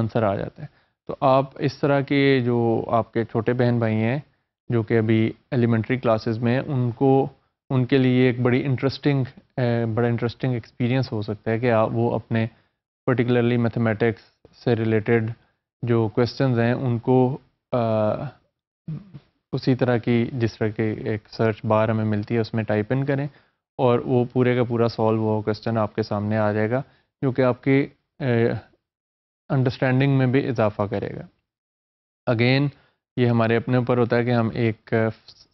आंसर आ जाता है तो आप इस तरह के जो आपके छोटे बहन भाई हैं जो कि अभी एलिमेंट्री क्लासेस में हैं उनको उनके लिए एक बड़ी इंटरेस्टिंग बड़ा इंटरेस्टिंग एक्सपीरियंस हो सकता है कि आप वो अपने पर्टिकुलरली मैथमेटिक्स से रिलेटेड जो क्वेश्चंस हैं उनको आ, उसी तरह की जिस तरह की एक सर्च बार हमें मिलती है उसमें टाइप इन करें और वो पूरे का पूरा सॉल्व हुआ क्वेश्चन आपके सामने आ जाएगा जो कि आपकी अंडरस्टैंडिंग में भी इजाफा करेगा अगेन ये हमारे अपने ऊपर होता है कि हम एक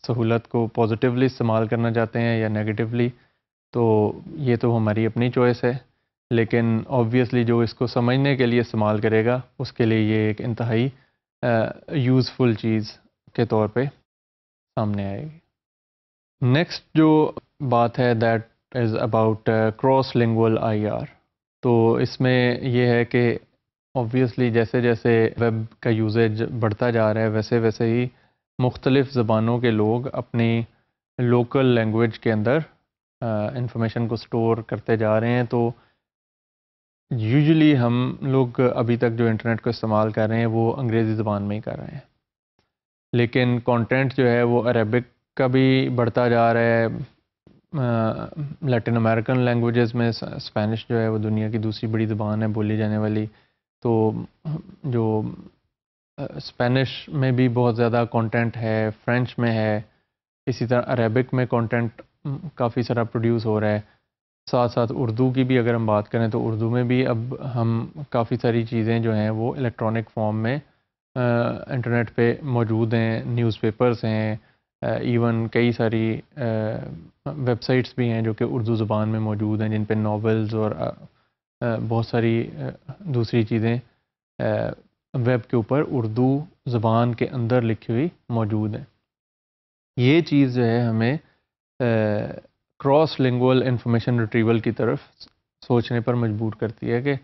सहूलत को पॉजिटिवली इस्तेमाल करना चाहते हैं या नेगेटिवली तो ये तो हमारी अपनी चॉइस है लेकिन ऑब्वियसली जो इसको समझने के लिए इस्तेमाल करेगा उसके लिए ये एक इंतहाई यूज़फुल चीज़ के तौर पे सामने आएगी नेक्स्ट जो बात है that is about cross lingual I तो इसमें यह है कि ऑब्वियसली जैसे जैसे वेब का यूजेज बढ़ता जा रहा है वैसे वैसे ही मुख्तलिफ़ ज़बानों के लोग अपनी लोकल लैंग्वेज के अंदर इंफॉर्मेशन को स्टोर करते जा रहे हैं तो यूजुअली हम लोग अभी तक जो इंटरनेट को इस्तेमाल कर रहे हैं वो अंग्रेज़ी ज़बान में ही कर रहे हैं लेकिन कंटेंट जो है वो अरबिक का भी बढ़ता जा रहा है लैटिन अमेरिकन लैंग्वेजेस में स्पेनिश जो है वो दुनिया की दूसरी बड़ी ज़बान है बोली जाने वाली तो जो स्पेनिश में भी बहुत ज़्यादा कंटेंट है फ्रेंच में है इसी तरह अरेबिक में कंटेंट काफ़ी सारा प्रोड्यूस हो रहा है साथ साथ उर्दू की भी अगर हम बात करें तो उर्दू में भी अब हम काफ़ी सारी चीज़ें जो हैं वो इलेक्ट्रॉनिक फॉर्म में इंटरनेट पे मौजूद हैं न्यूज़पेपर्स हैं इवन कई सारी वेबसाइट्स भी हैं जो कि उर्दू ज़ुबान में मौजूद हैं जिन पर नावल्स और बहुत सारी दूसरी चीज़ें वेब के ऊपर उर्दू ज़बान के अंदर लिखी हुई मौजूद हैं ये चीज़ जो है हमें क्रॉस लिंगुअल इंफॉर्मेशन रिट्रीवल की तरफ सोचने पर मजबूर करती है कि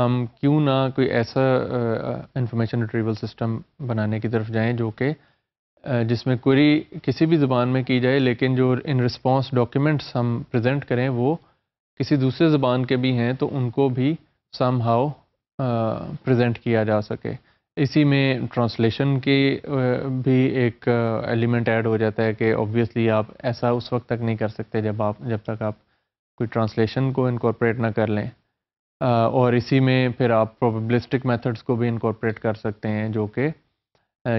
हम क्यों ना कोई ऐसा इंफॉर्मेशन रिट्रीवल सिस्टम बनाने की तरफ जाएं जो कि जिसमें क्वेरी किसी भी ज़बान में की जाए लेकिन जो इन रिस्पांस डॉक्यूमेंट्स हम प्रेजेंट करें वो किसी दूसरे ज़बान के भी हैं तो उनको भी सम हाउ प्रज़ेंट किया जा सके इसी में ट्रांसलेशन की भी एक एलिमेंट ऐड हो जाता है कि ऑब्वियसली आप ऐसा उस वक्त तक नहीं कर सकते जब आप जब तक आप कोई ट्रांसलेशन को इनकॉर्पोरेट ना कर लें और इसी में फिर आप प्रोबेबलिस्टिक मेथड्स को भी इनकॉर्पोरेट कर सकते हैं जो कि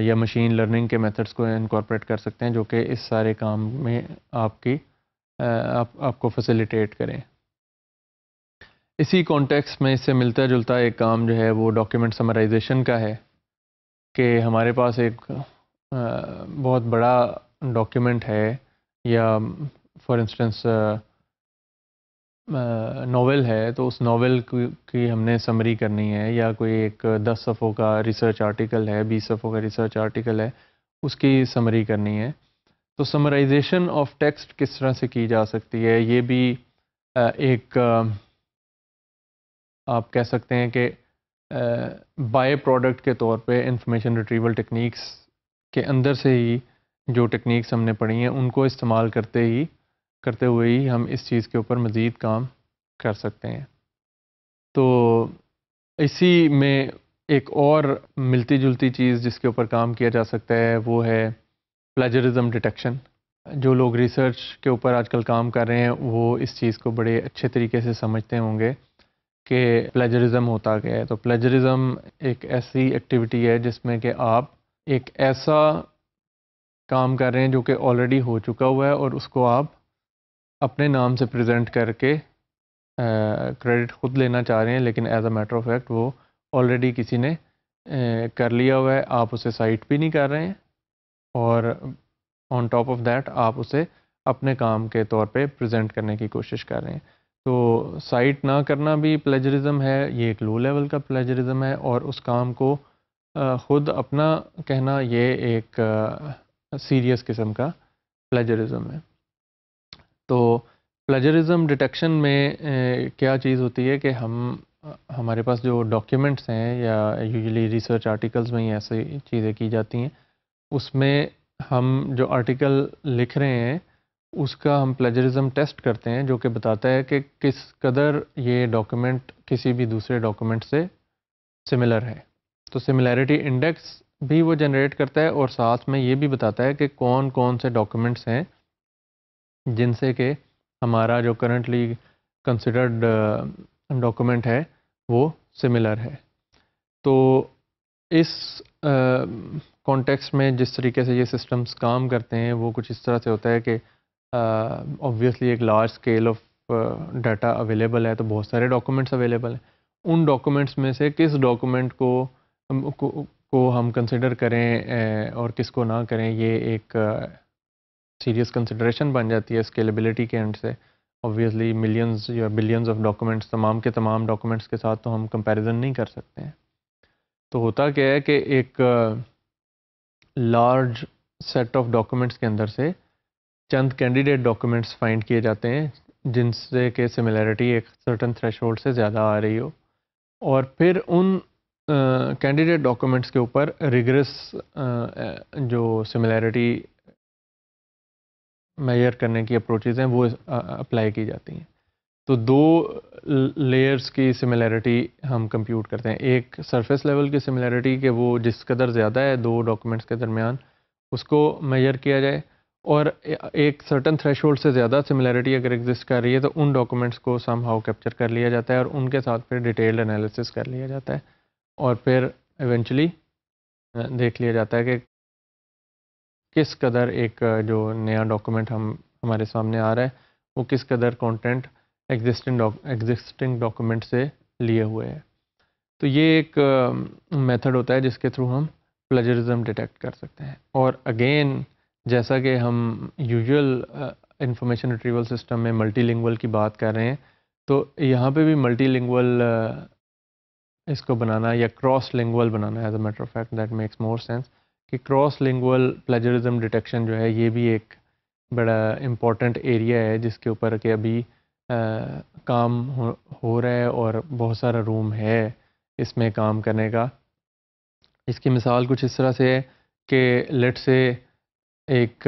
या मशीन लर्निंग के मेथड्स को इनकॉर्पोरेट कर सकते हैं जो कि इस सारे काम में आपकी आप, आपको फैसिलिटेट करें इसी कॉन्टेक्स्ट में इससे मिलता जुलता एक काम जो है वो डॉक्यूमेंट समराइजेशन का है कि हमारे पास एक बहुत बड़ा डॉक्यूमेंट है या फॉर इंस्टेंस नावल है तो उस नावल की हमने समरी करनी है या कोई एक दस सफ़ों का रिसर्च आर्टिकल है बीस सफ़ों का रिसर्च आर्टिकल है उसकी समरी करनी है तो समराइजेशन ऑफ टेक्स्ट किस तरह से की जा सकती है ये भी एक आप कह सकते हैं कि बाय प्रोडक्ट के तौर पे इंफॉर्मेशन रिट्रीवल टेक्निक्स के अंदर से ही जो टेक्निक्स हमने पढ़ी हैं उनको इस्तेमाल करते ही करते हुए ही हम इस चीज़ के ऊपर मज़ीद काम कर सकते हैं तो इसी में एक और मिलती जुलती चीज़ जिसके ऊपर काम किया जा सकता है वो है प्लेजरिज्म डिटेक्शन जो लोग रिसर्च के ऊपर आजकल काम कर रहे हैं वो इस चीज़ को बड़े अच्छे तरीके से समझते होंगे के प्लेजरिज्म होता गया है तो प्लेजरिज्म एक ऐसी एक्टिविटी है जिसमें कि आप एक ऐसा काम कर रहे हैं जो कि ऑलरेडी हो चुका हुआ है और उसको आप अपने नाम से प्रेजेंट करके क्रेडिट खुद लेना चाह रहे हैं लेकिन as a matter of fact वो ऑलरेडी किसी ने आ, कर लिया हुआ है आप उसे साइट भी नहीं कर रहे हैं और ऑन टॉप ऑफ दैट आप उसे अपने काम के तौर पे प्रेजेंट करने की कोशिश कर रहे हैं तो साइट ना करना भी प्लेजरिज्म है ये एक लो लेवल का प्लेजरिज्म है और उस काम को ख़ुद अपना कहना ये एक सीरियस किस्म का प्लेजरिज्म है तो प्लेजरिज्म डिटेक्शन में क्या चीज़ होती है कि हम हमारे पास जो डॉक्यूमेंट्स हैं या यूजली रिसर्च आर्टिकल्स में ही ऐसी चीज़ें की जाती हैं उसमें हम जो आर्टिकल लिख रहे हैं उसका हम प्लेजरिज्म टेस्ट करते हैं जो कि बताता है कि किस कदर ये डॉक्यूमेंट किसी भी दूसरे डॉक्यूमेंट से सिमिलर है तो सिमिलैरिटी इंडेक्स भी वो जनरेट करता है और साथ में ये भी बताता है कि कौन कौन से डॉक्यूमेंट्स हैं जिनसे के हमारा जो करंटली कंसिडर्ड डॉक्यूमेंट है वो सिमिलर है तो इस कॉन्टेक्स्ट uh, में जिस तरीके से ये सिस्टम्स काम करते हैं वो कुछ इस तरह से होता है कि ऑब्वियसली uh, एक large scale of data available है तो बहुत सारे डॉक्यूमेंट्स अवेलेबल हैं उन डॉक्यूमेंट्स में से किस डॉक्यूमेंट को, को को हम कंसिडर करें और किसको ना करें ये एक सीरियस uh, कंसिडरेशन बन जाती है स्केलेबिलिटी के एंड से ऑब्वियसली मिलियंस या बिलियंस ऑफ डॉक्यूमेंट्स तमाम के तमाम डॉक्यूमेंट्स के साथ तो हम कंपेरिजन नहीं कर सकते हैं तो होता क्या है कि एक लार्ज सेट ऑफ डॉक्यूमेंट्स के अंदर से चंद कैंडिडेट डॉक्यूमेंट्स फाइंड किए जाते हैं जिनसे के सिमिलैरिटी एक सर्टन थ्रेश से ज़्यादा आ रही हो और फिर उन कैंडिडेट uh, डॉक्यूमेंट्स के ऊपर रिग्रेस uh, जो सिमिलैरिटी मेजर करने की अप्रोचेज हैं वो अप्लाई की जाती हैं तो दो लेयर्स की सिमिलैरिटी हम कंप्यूट करते हैं एक सरफेस लेवल की सिमिलैरिटी के वो जिस कदर ज़्यादा है दो डॉक्यूमेंट्स के दरमियान उसको मेजर किया जाए और एक सर्टन थ्रेशोल्ड से ज़्यादा सिमिलैरिटी अगर एग्जिस्ट कर रही है तो उन डॉक्यूमेंट्स को सम हाउ कैप्चर कर लिया जाता है और उनके साथ फिर डिटेल्ड एनालिसिस कर लिया जाता है और फिर इवेंचुअली देख लिया जाता है कि किस कदर एक जो नया डॉक्यूमेंट हम हमारे सामने आ रहा है वो किस कदर कॉन्टेंट एग्जिस्टिंग एग्जिस्टिंग डॉक्यूमेंट से लिए हुए है तो ये एक मेथड होता है जिसके थ्रू हम प्लेजरिज्म डिटेक्ट कर सकते हैं और अगेन जैसा कि हम यूजुअल इंफॉर्मेशन रिट्रीवल सिस्टम में मल्टी की बात कर रहे हैं तो यहाँ पे भी मल्टी uh, इसको बनाना या क्रॉस लिंगल बनाना as a matter of fact that makes more sense कि क्रॉस लिंगल प्लेजरिज्म डिटेक्शन जो है ये भी एक बड़ा इम्पॉर्टेंट एरिया है जिसके ऊपर कि अभी आ, uh, काम हो, हो रहा है और बहुत सारा रूम है इसमें काम करने का इसकी मिसाल कुछ इस तरह से है कि लेट से एक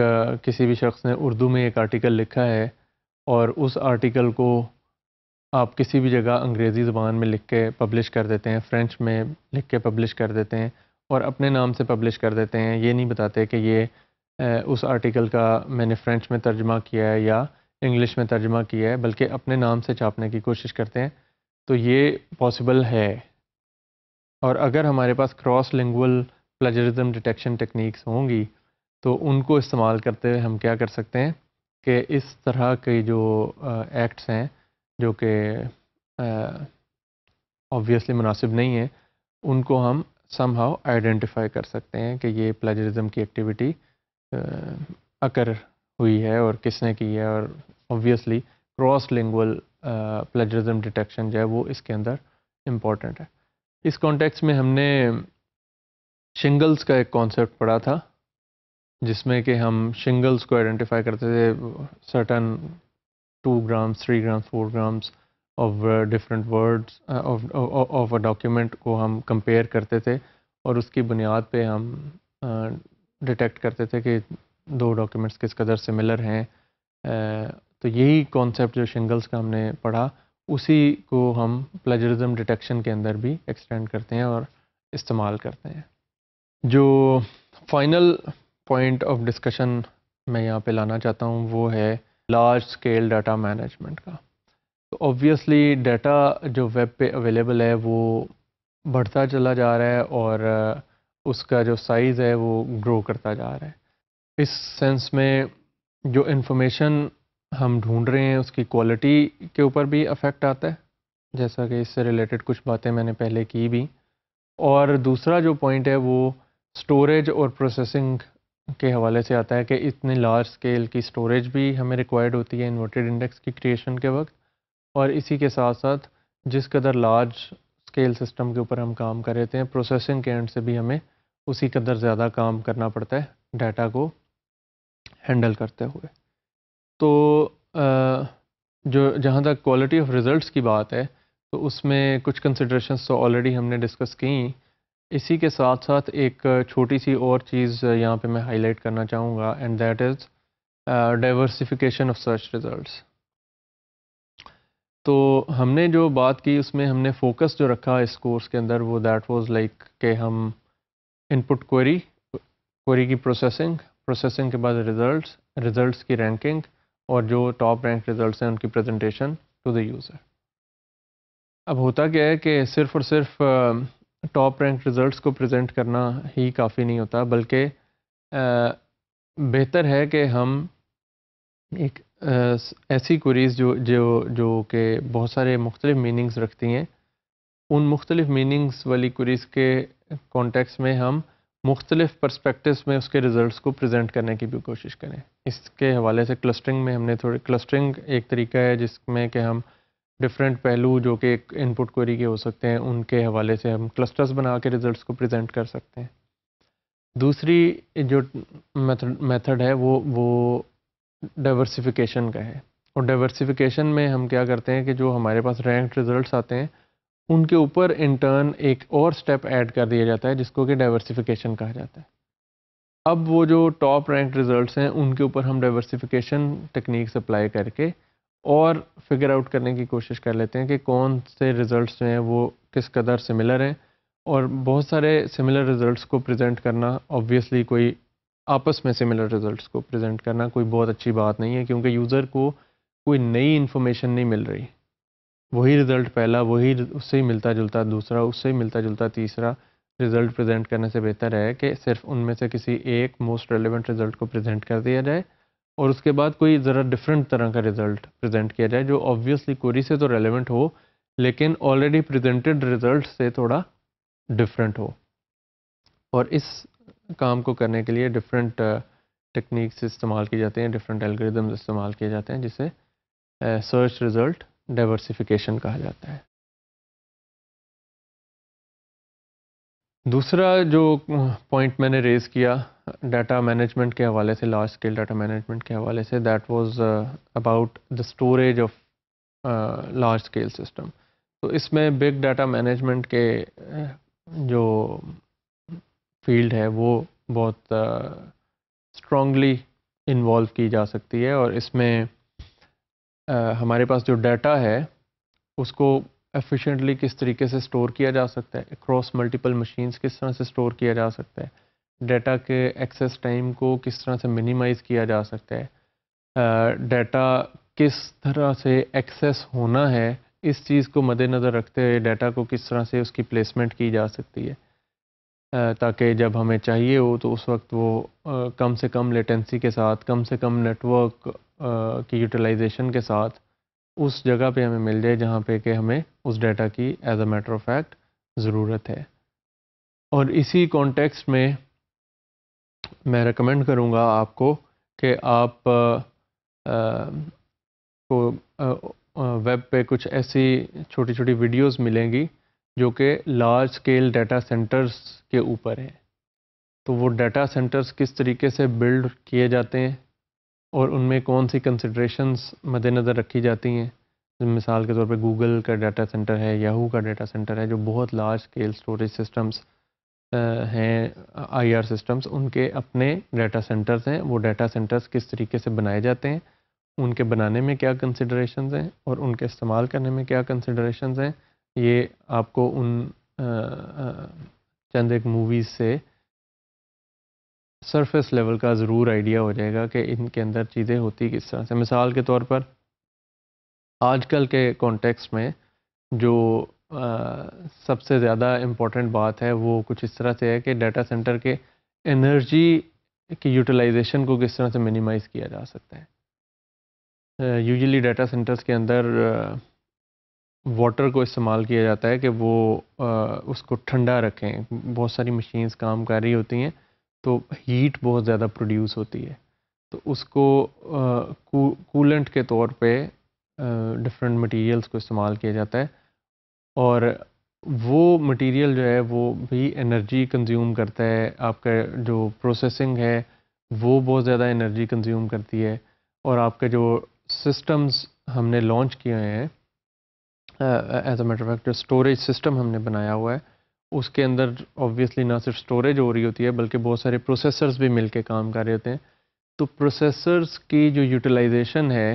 किसी भी शख्स ने उर्दू में एक आर्टिकल लिखा है और उस आर्टिकल को आप किसी भी जगह अंग्रेज़ी ज़बान में लिख के पब्लिश कर देते हैं फ्रेंच में लिख के पब्लिश कर देते हैं और अपने नाम से पब्लिश कर देते हैं ये नहीं बताते कि ये उस आर्टिकल का मैंने फ्रेंच में तर्जमा किया है या इंग्लिश में तर्जमा किया है बल्कि अपने नाम से छापने की कोशिश करते हैं तो ये पॉसिबल है और अगर हमारे पास cross lingual plagiarism detection techniques होंगी तो उनको इस्तेमाल करते हुए हम क्या कर सकते हैं कि इस तरह के जो एक्ट्स हैं जो कि ऑब्वियसली मुनासिब नहीं है उनको हम सम हाउ आइडेंटिफाई कर सकते हैं कि ये प्लेजरिज्म की एक्टिविटी अकर हुई है और किसने की है और obviously cross lingual plagiarism detection जो है वो इसके अंदर इम्पॉर्टेंट है इस कॉन्टेक्स्ट में हमने शिंगल्स का एक कॉन्सेप्ट पढ़ा था जिसमें कि हम शिंगल्स को आइडेंटिफाई करते थे certain two grams three grams four grams of different words of a document को हम कंपेयर करते थे और उसकी बुनियाद पे हम डिटेक्ट uh, करते थे कि दो डॉक्यूमेंट्स किस कदर सिमिलर हैं uh, तो यही कॉन्सेप्ट जो शिंगल्स का हमने पढ़ा उसी को हम प्लेजरिज्म डिटेक्शन के अंदर भी एक्सटेंड करते हैं और इस्तेमाल करते हैं जो फाइनल पॉइंट ऑफ डिस्कशन मैं यहाँ पे लाना चाहता हूँ वो है लार्ज स्केल डाटा मैनेजमेंट का तो ऑब्वियसली डाटा जो वेब पे अवेलेबल है वो बढ़ता चला जा रहा है और uh, उसका जो साइज़ है वो ग्रो करता जा रहा है इस सेंस में जो इन्फॉर्मेशन हम ढूंढ रहे हैं उसकी क्वालिटी के ऊपर भी अफेक्ट आता है जैसा कि इससे रिलेटेड कुछ बातें मैंने पहले की भी और दूसरा जो पॉइंट है वो स्टोरेज और प्रोसेसिंग के हवाले से आता है कि इतने लार्ज स्केल की स्टोरेज भी हमें रिक्वायर्ड होती है इन्वर्टेड इंडेक्स की क्रिएशन के वक्त और इसी के साथ साथ जिस कदर लार्ज स्केल सिस्टम के ऊपर हम काम कर रहे थे प्रोसेसिंग के एंड से भी हमें उसी कदर ज़्यादा काम करना पड़ता है डाटा को हैंडल करते हुए तो जो जहाँ तक क्वालिटी ऑफ रिज़ल्ट की बात है तो उसमें कुछ कंसिड्रेशन तो ऑलरेडी हमने डिस्कस की इसी के साथ साथ एक छोटी सी और चीज़ यहाँ पे मैं हाईलाइट करना चाहूँगा and that is diversification of search results तो हमने जो बात की उसमें हमने फोकस जो रखा इस कोर्स के अंदर वो दैट वाज लाइक के हम इनपुट क्वेरी क्वेरी की प्रोसेसिंग प्रोसेसिंग के बाद रिजल्ट्स रिजल्ट्स की रैंकिंग और जो टॉप रैंक रिजल्ट्स हैं उनकी प्रेजेंटेशन टू द यूज़र अब होता क्या है कि सिर्फ और सिर्फ uh, टॉप रैंक रिज़ल्ट को प्रेजेंट करना ही काफ़ी नहीं होता बल्कि बेहतर है कि हम एक ऐसी कुरीज़ जो जो जो कि बहुत सारे मुख्तलिफ़ मीनिंग्स रखती हैं उन मुख्तलिफ़ मीनिंग्स वाली कुरीज़ के कॉन्टेक्स में हम मुख्तलिफ़ पर्सपेक्टिव्स में उसके रिज़ल्ट को प्रेजेंट करने की भी कोशिश करें इसके हवाले से क्लस्टरिंग में हमने थोड़ी क्लस्टरिंग एक तरीका है जिसमें कि हम डिफरेंट पहलू जो कि एक इनपुट क्वेरी के हो सकते हैं उनके हवाले से हम क्लस्टर्स बना के रिजल्ट्स को प्रेजेंट कर सकते हैं दूसरी जो मेथड है वो वो डाइवर्सिफिकेशन का है और डाइवर्सिफिकेशन में हम क्या करते हैं कि जो हमारे पास रैंक रिज़ल्ट आते हैं उनके ऊपर इंटर्न एक और स्टेप ऐड कर दिया जाता है जिसको कि डाइवर्सिफिकेशन कहा जाता है अब वो जो टॉप रैंक रिजल्ट्स हैं उनके ऊपर हम डाइवर्सिफिकेशन टेक्निक्स अप्लाई करके और फिगर आउट करने की कोशिश कर लेते हैं कि कौन से रिज़ल्ट जो हैं वो किस कदर सिमिलर हैं और बहुत सारे सिमिलर रिज़ल्ट को प्रजेंट करना ऑब्वियसली कोई आपस में सिमिलर रिज़ल्ट को प्रेजेंट करना कोई बहुत अच्छी बात नहीं है क्योंकि यूज़र को कोई नई इन्फॉर्मेशन नहीं मिल रही वही रिज़ल्ट पहला वही उससे ही मिलता जुलता दूसरा उससे ही मिलता जुलता तीसरा रिज़ल्ट प्रेजेंट करने से बेहतर है कि सिर्फ उनमें से किसी एक मोस्ट रेलिवेंट रिज़ल्ट को प्रेजेंट कर दिया जाए और उसके बाद कोई ज़रा डिफरेंट तरह का रिज़ल्ट प्रेजेंट किया जाए जो ऑब्वियसली क्वेरी से तो रेलिवेंट हो लेकिन ऑलरेडी प्रेजेंटेड रिज़ल्ट से थोड़ा डिफरेंट हो और इस काम को करने के लिए डिफरेंट टेक्निक्स uh, इस्तेमाल किए जाते हैं डिफरेंट एल्गोरिदम्स इस्तेमाल किए जाते हैं जिसे सर्च रिज़ल्ट डाइवर्सिफिकेशन कहा जाता है दूसरा जो पॉइंट मैंने रेज़ किया डाटा मैनेजमेंट के हवाले से लार्ज स्केल डाटा मैनेजमेंट के हवाले से that was about the storage of large scale system तो इसमें बिग डाटा मैनेजमेंट के जो फील्ड है वो बहुत स्ट्रॉन्गली uh, इन्वॉल्व की जा सकती है और इसमें uh, हमारे पास जो डाटा है उसको एफिशिएंटली किस तरीके से स्टोर किया जा सकता है अक्रॉस मल्टीपल मशीन्स किस तरह से स्टोर किया जा सकता है डेटा के एक्सेस टाइम को किस तरह से मिनिमाइज़ किया जा सकता है डेटा किस तरह से एक्सेस होना है इस चीज़ को मद्देनज़र रखते हुए डेटा को किस तरह से उसकी प्लेसमेंट की जा सकती है ताकि जब हमें चाहिए हो तो उस वक्त वो कम से कम लेटेंसी के साथ कम से कम नेटवर्क की यूटिलाइजेशन के साथ उस जगह पे हमें मिल जाए जहाँ पे कि हमें उस डाटा की as a matter of fact ज़रूरत है और इसी कॉन्टेक्स्ट में मैं रेकमेंड करूँगा आपको कि आप को वेब पे कुछ ऐसी छोटी छोटी वीडियोस मिलेंगी जो कि लार्ज स्केल डाटा सेंटर्स के ऊपर हैं तो वो डाटा सेंटर्स किस तरीके से बिल्ड किए जाते हैं और उनमें कौन सी कंसिड्रेशंस मद्देनज़र रखी जाती हैं मिसाल के तौर पे गूगल का डाटा सेंटर है याहू का डाटा सेंटर है जो बहुत लार्ज स्केल स्टोरेज सिस्टम्स हैं आईआर सिस्टम्स उनके अपने डाटा सेंटर्स हैं वो डाटा सेंटर्स किस तरीके से बनाए जाते हैं उनके बनाने में क्या कंसिड्रेशन हैं और उनके इस्तेमाल करने में क्या कंसिड्रेशन हैं ये आपको उन चंद एक मूवीज़ से सरफेस लेवल का ज़रूर आइडिया हो जाएगा कि इनके अंदर चीज़ें होती किस तरह से मिसाल के तौर पर आजकल के कॉन्टेक्स्ट में जो आ, सबसे ज़्यादा इम्पोर्टेंट बात है वो कुछ इस तरह से है कि डाटा सेंटर के एनर्जी की यूटिलाइजेशन को किस तरह से मिनिमाइज़ किया जा सकता है यूजुअली डाटा सेंटर्स के अंदर वाटर को इस्तेमाल किया जाता है कि वो आ, उसको ठंडा रखें बहुत सारी मशीन्स काम कर रही होती हैं तो हीट बहुत ज़्यादा प्रोड्यूस होती है तो उसको कूलेंट के तौर पे डिफरेंट मटेरियल्स को इस्तेमाल किया जाता है और वो मटेरियल जो है वो भी एनर्जी कंज्यूम करता है आपका जो प्रोसेसिंग है वो बहुत ज़्यादा एनर्जी कंज्यूम करती है और आपके जो सिस्टम्स हमने लॉन्च किए हैं एज अ मैटर फैक्ट जो स्टोरेज सिस्टम हमने बनाया हुआ है उसके अंदर ऑब्वियसली ना सिर्फ स्टोरेज हो रही होती है बल्कि बहुत सारे प्रोसेसर्स भी मिलके काम कर रहे होते हैं तो प्रोसेसर्स की जो यूटिलाइजेशन है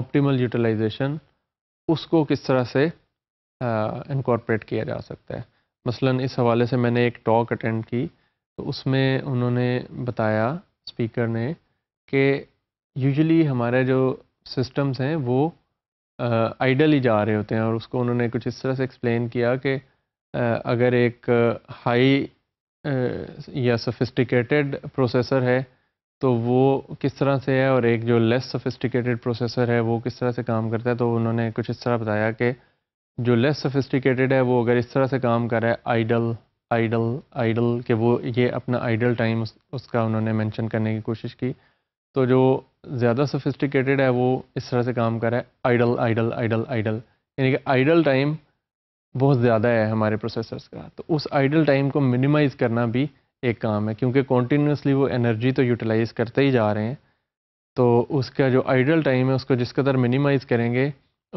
ऑप्टिमल यूटिलाइजेशन उसको किस तरह से इनकॉर्पोरेट किया जा सकता है मसलन इस हवाले से मैंने एक टॉक अटेंड की तो उसमें उन्होंने बताया स्पीकर ने कि यूजुअली हमारे जो सिस्टम्स हैं वो आइडल ही जा रहे होते हैं और उसको उन्होंने कुछ इस तरह से एक्सप्लेन किया कि अगर एक हाई या सोफिस्टिकेटेड प्रोसेसर है तो वो किस तरह से है और एक जो लेस सोफिस्टिकेटेड प्रोसेसर है वो किस तरह से काम करता है तो उन्होंने कुछ इस तरह बताया कि जो लेस सोफिस्टिकेटेड है वो अगर इस तरह से काम कर रहा है आइडल आइडल आइडल के वो ये अपना आइडल टाइम उस, उसका उन्होंने मेंशन करने की कोशिश की तो जो ज़्यादा सोफिस्टिकेटेड है वो इस तरह से काम कर रहा है आइडल आइडल आइडल आइडल यानी कि आइडल टाइम बहुत ज़्यादा है हमारे प्रोसेसर्स का तो उस आइडल टाइम को मिनिमाइज़ करना भी एक काम है क्योंकि कॉन्टीन्यूसली वो एनर्जी तो यूटिलाइज़ करते ही जा रहे हैं तो उसका जो आइडल टाइम है उसको जिस कदर मिनिमाइज़ करेंगे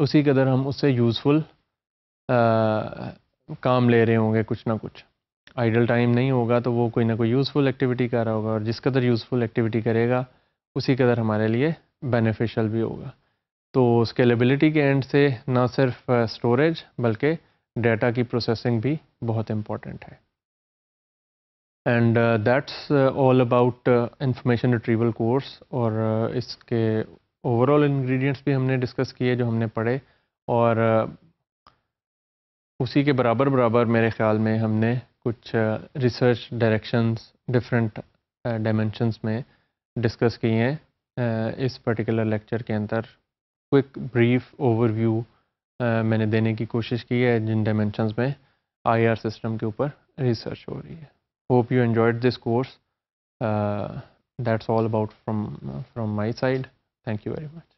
उसी कदर हम उससे यूज़फुल काम ले रहे होंगे कुछ ना कुछ आइडल टाइम नहीं होगा तो वो कोई ना कोई यूज़फुल एक्टिविटी कर रहा होगा और जिस कदर यूज़फुल एक्टिविटी करेगा उसी कदर हमारे लिए बेनिफिशियल भी होगा तो स्केलेबिलिटी के एंड से ना सिर्फ स्टोरेज बल्कि डेटा की प्रोसेसिंग भी बहुत इम्पॉर्टेंट है and that's all about information retrieval course और uh, इसके ओवरऑल इंग्रेडिएंट्स भी हमने डिस्कस किए जो हमने पढ़े और uh, उसी के बराबर बराबर मेरे ख्याल में हमने कुछ रिसर्च डायरेक्शंस डिफरेंट डायमेंशंस में डिस्कस किए हैं uh, इस पर्टिकुलर लेक्चर के अंदर क्विक ब्रीफ ओवरव्यू मैंने देने की कोशिश की है जिन डायमेंशंस में आई सिस्टम के ऊपर रिसर्च हो रही है hope you enjoyed this course that's all about from from my side thank you very much